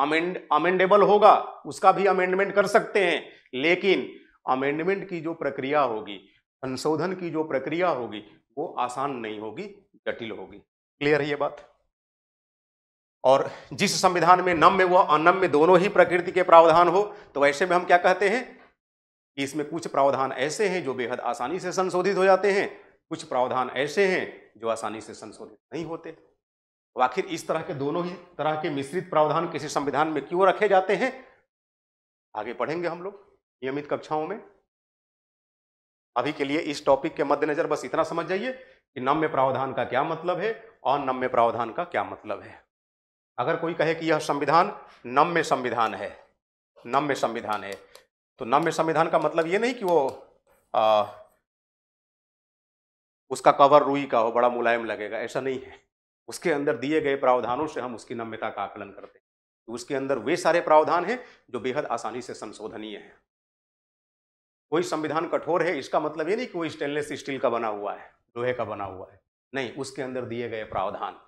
अमेंड अमेंडेबल होगा उसका भी अमेंडमेंट कर सकते हैं लेकिन अमेंडमेंट की जो प्रक्रिया होगी संशोधन की जो प्रक्रिया होगी वो आसान नहीं होगी जटिल होगी क्लियर है ये बात और जिस संविधान में नम्य व अनम्य दोनों ही प्रकृति के प्रावधान हो तो ऐसे में हम क्या कहते हैं कि इसमें कुछ प्रावधान ऐसे हैं जो बेहद आसानी से संशोधित हो जाते हैं कुछ प्रावधान ऐसे हैं जो आसानी से संशोधित नहीं होते तो आखिर इस तरह के दोनों ही तरह के मिश्रित प्रावधान किसी संविधान में क्यों रखे जाते हैं आगे पढ़ेंगे हम लोग नियमित कक्षाओं में अभी के लिए इस टॉपिक के मद्देनजर बस इतना समझ जाइए कि नम्य प्रावधान का क्या मतलब है और नम्य प्रावधान का क्या मतलब है अगर कोई कहे कि यह संविधान नम्य संविधान है नम्य संविधान है तो नम्य संविधान का मतलब ये नहीं कि वो आ, उसका कवर रुई का हो बड़ा मुलायम लगेगा ऐसा नहीं है उसके अंदर दिए गए प्रावधानों से हम उसकी नम्यता का आकलन करते हैं तो उसके अंदर वे सारे प्रावधान हैं जो बेहद आसानी से संशोधनीय हैं कोई संविधान कठोर है इसका मतलब ये नहीं कि वो स्टेनलेस स्टील का बना हुआ है लोहे का बना हुआ है नहीं उसके अंदर दिए गए प्रावधान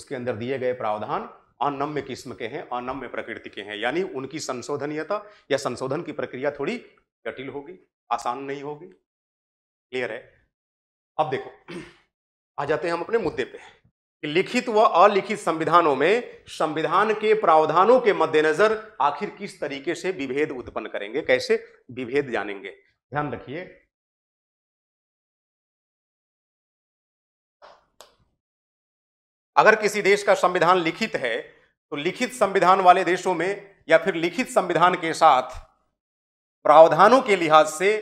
उसके अंदर दिए गए प्रावधान अनम्य किस्म के हैं अनम्य प्रकृति के हैं यानी उनकी संशोधनीयता या संशोधन की प्रक्रिया थोड़ी जटिल होगी आसान नहीं होगी क्लियर है अब देखो [clears throat] आ जाते हैं हम अपने मुद्दे पे कि लिखित व अलिखित संविधानों में संविधान के प्रावधानों के मद्देनजर आखिर किस तरीके से विभेद उत्पन्न करेंगे कैसे विभेद जानेंगे ध्यान रखिए अगर किसी देश का संविधान लिखित है तो लिखित संविधान वाले देशों में या फिर लिखित संविधान के साथ प्रावधानों के लिहाज से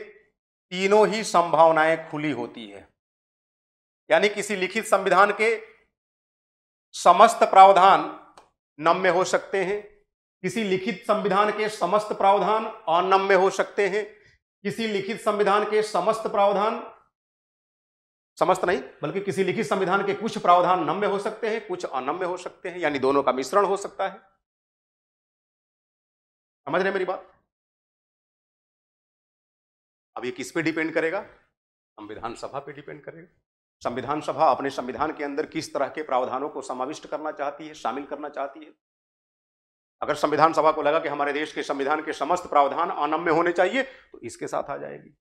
तीनों ही संभावनाएं खुली होती है यानी किसी लिखित संविधान के समस्त प्रावधान नम्य हो सकते हैं किसी लिखित संविधान के समस्त प्रावधान अनम्य हो सकते हैं किसी लिखित संविधान के समस्त प्रावधान समस्त नहीं बल्कि किसी लिखित संविधान के कुछ प्रावधान नम्य हो सकते हैं कुछ अनम्य हो सकते हैं यानी दोनों का मिश्रण हो सकता है समझ रहे मेरी बात अब ये किस पे डिपेंड करेगा संविधान सभा पे डिपेंड करेगा संविधान सभा अपने संविधान के अंदर किस तरह के प्रावधानों को समाविष्ट करना चाहती है शामिल करना चाहती है अगर संविधान सभा को लगा कि हमारे देश के संविधान के समस्त प्रावधान अनम्य होने चाहिए तो इसके साथ आ जाएगी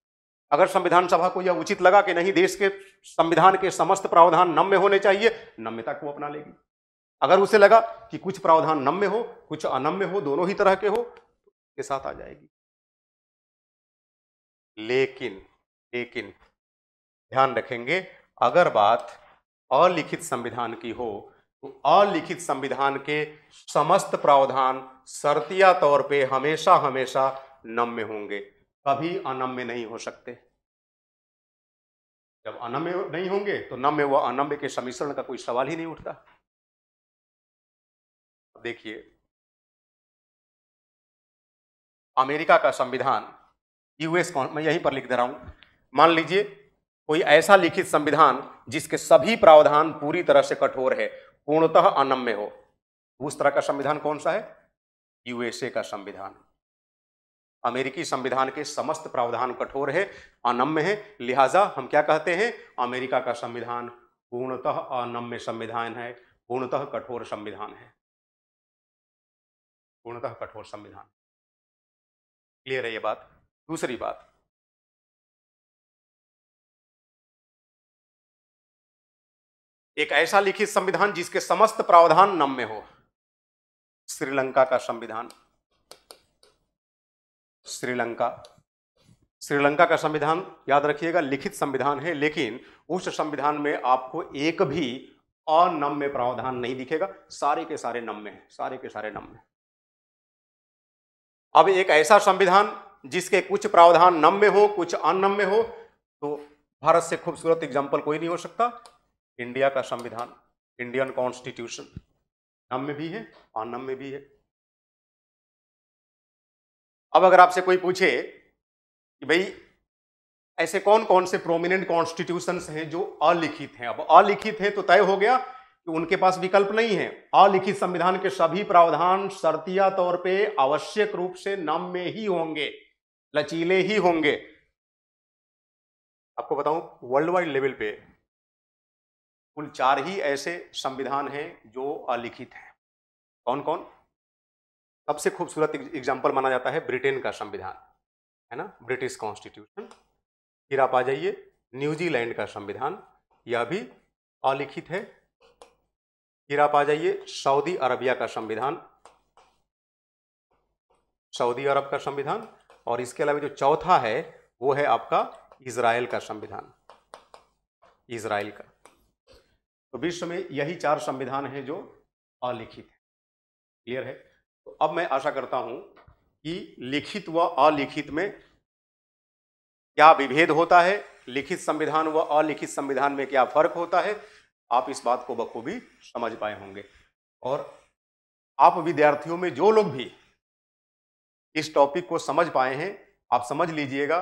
अगर संविधान सभा को यह उचित लगा कि नहीं देश के संविधान के समस्त प्रावधान नम्य होने चाहिए नम्यता को अपना लेगी अगर उसे लगा कि कुछ प्रावधान नम्य हो कुछ अनम्य हो दोनों ही तरह के हो के साथ आ जाएगी लेकिन लेकिन ध्यान रखेंगे अगर बात अलिखित संविधान की हो तो अलिखित संविधान के समस्त प्रावधान शर्तिया तौर पे हमेशा हमेशा नम्य होंगे कभी अनम्य नहीं हो सकते जब अनम्य नहीं होंगे तो नम्य व अनम्य के समिश्रण का कोई सवाल ही नहीं उठता देखिए अमेरिका का संविधान यूएस कौन मैं यहीं पर लिख दे रहा हूं मान लीजिए कोई ऐसा लिखित संविधान जिसके सभी प्रावधान पूरी तरह से कठोर है पूर्णतः अनम्य हो उस तरह का संविधान कौन सा है यूएसए का संविधान अमेरिकी संविधान के समस्त प्रावधान कठोर है अनम्य है लिहाजा हम क्या कहते हैं अमेरिका का संविधान पूर्णतः अनम्य संविधान है पूर्णतः कठोर संविधान है पूर्णतः कठोर संविधान क्लियर है ये बात दूसरी बात एक ऐसा लिखित संविधान जिसके समस्त प्रावधान नम्य हो श्रीलंका का संविधान श्रीलंका श्रीलंका का संविधान याद रखिएगा लिखित संविधान है लेकिन उस संविधान में आपको एक भी अनम्य प्रावधान नहीं दिखेगा सारे के सारे नम्य हैं सारे के सारे नम्य अब एक ऐसा संविधान जिसके कुछ प्रावधान नम्य हो कुछ अनम्य हो तो भारत से खूबसूरत एग्जाम्पल कोई नहीं हो सकता इंडिया का संविधान इंडियन कॉन्स्टिट्यूशन नम्य भी है अनम्य भी है अब अगर आपसे कोई पूछे कि भाई ऐसे कौन कौन से प्रोमिनेंट कॉन्स्टिट्यूशन हैं जो अलिखित हैं अब अलिखित हैं तो तय हो गया कि उनके पास विकल्प नहीं है अलिखित संविधान के सभी प्रावधान शर्तिया तौर पे आवश्यक रूप से नम में ही होंगे लचीले ही होंगे आपको बताऊं वर्ल्ड वाइड लेवल पे कुल चार ही ऐसे संविधान हैं जो अलिखित हैं कौन कौन सबसे खूबसूरत एग्जाम्पल माना जाता है ब्रिटेन का संविधान है ना ब्रिटिश कॉन्स्टिट्यूशन फिर आप आ जाइए न्यूजीलैंड का संविधान यह भी अलिखित है फिर आप आ जाइए सऊदी अरबिया का संविधान सऊदी अरब का संविधान और इसके अलावा जो चौथा है वो है आपका इसराइल का संविधान इसराइल का तो विश्व में यही चार संविधान हैं जो अलिखित है क्लियर है तो अब मैं आशा करता हूं कि लिखित व अलिखित में क्या विभेद होता है लिखित संविधान व अलिखित संविधान में क्या फर्क होता है आप इस बात को बखूबी समझ पाए होंगे और आप विद्यार्थियों में जो लोग भी इस टॉपिक को समझ पाए हैं आप समझ लीजिएगा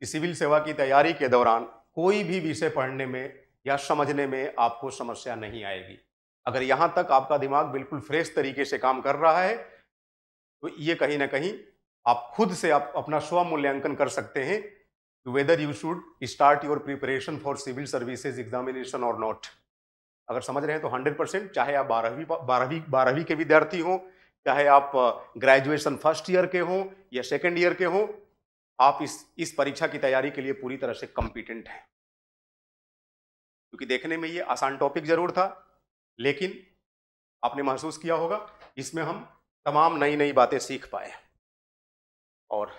कि सिविल सेवा की तैयारी के दौरान कोई भी विषय पढ़ने में या समझने में आपको समस्या नहीं आएगी अगर यहां तक आपका दिमाग बिल्कुल फ्रेश तरीके से काम कर रहा है तो ये कहीं ना कहीं आप खुद से आप अपना स्व मूल्यांकन कर सकते हैं whether you should start your preparation for civil services examination और नॉट अगर समझ रहे हैं तो 100 परसेंट चाहे आप बारहवीं बारहवीं बारहवीं के विद्यार्थी हों चाहे आप ग्रेजुएशन फर्स्ट ईयर के हों या सेकेंड ईयर के हों आप इस इस परीक्षा की तैयारी के लिए पूरी तरह से कॉम्पिटेंट हैं क्योंकि देखने में ये आसान टॉपिक जरूर था लेकिन आपने महसूस किया होगा इसमें हम तमाम नई नई बातें सीख पाए और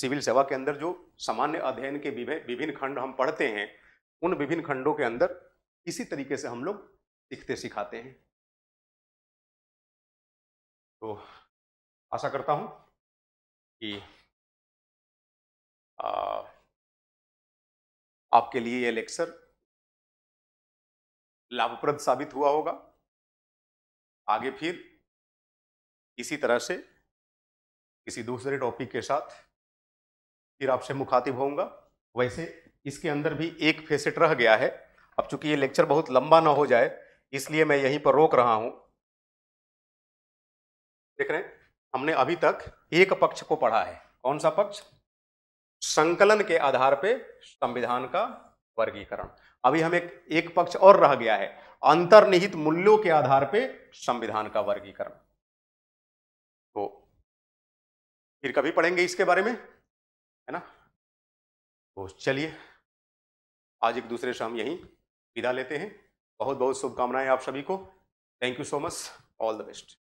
सिविल सेवा के अंदर जो सामान्य अध्ययन के विभिन्न खंड हम पढ़ते हैं उन विभिन्न खंडों के अंदर इसी तरीके से हम लोग सीखते सिखाते हैं तो आशा करता हूं कि आ, आपके लिए ये लेक्चर लाभप्रद साबित हुआ होगा आगे फिर इसी तरह से किसी दूसरे टॉपिक के साथ फिर आपसे मुखातिब होऊंगा वैसे इसके अंदर भी एक फेसेट रह गया है अब चूंकि ये लेक्चर बहुत लंबा ना हो जाए इसलिए मैं यहीं पर रोक रहा हूं देख रहे हैं हमने अभी तक एक पक्ष को पढ़ा है कौन सा पक्ष संकलन के आधार पर संविधान का वर्गीकरण अभी हम एक एक पक्ष और रह गया है अंतर्निहित मूल्यों के आधार पे संविधान का वर्गीकरण तो फिर कभी पढ़ेंगे इसके बारे में है ना तो चलिए आज एक दूसरे से हम यहीं विदा लेते हैं बहुत बहुत शुभकामनाएं आप सभी को thank you so much all the best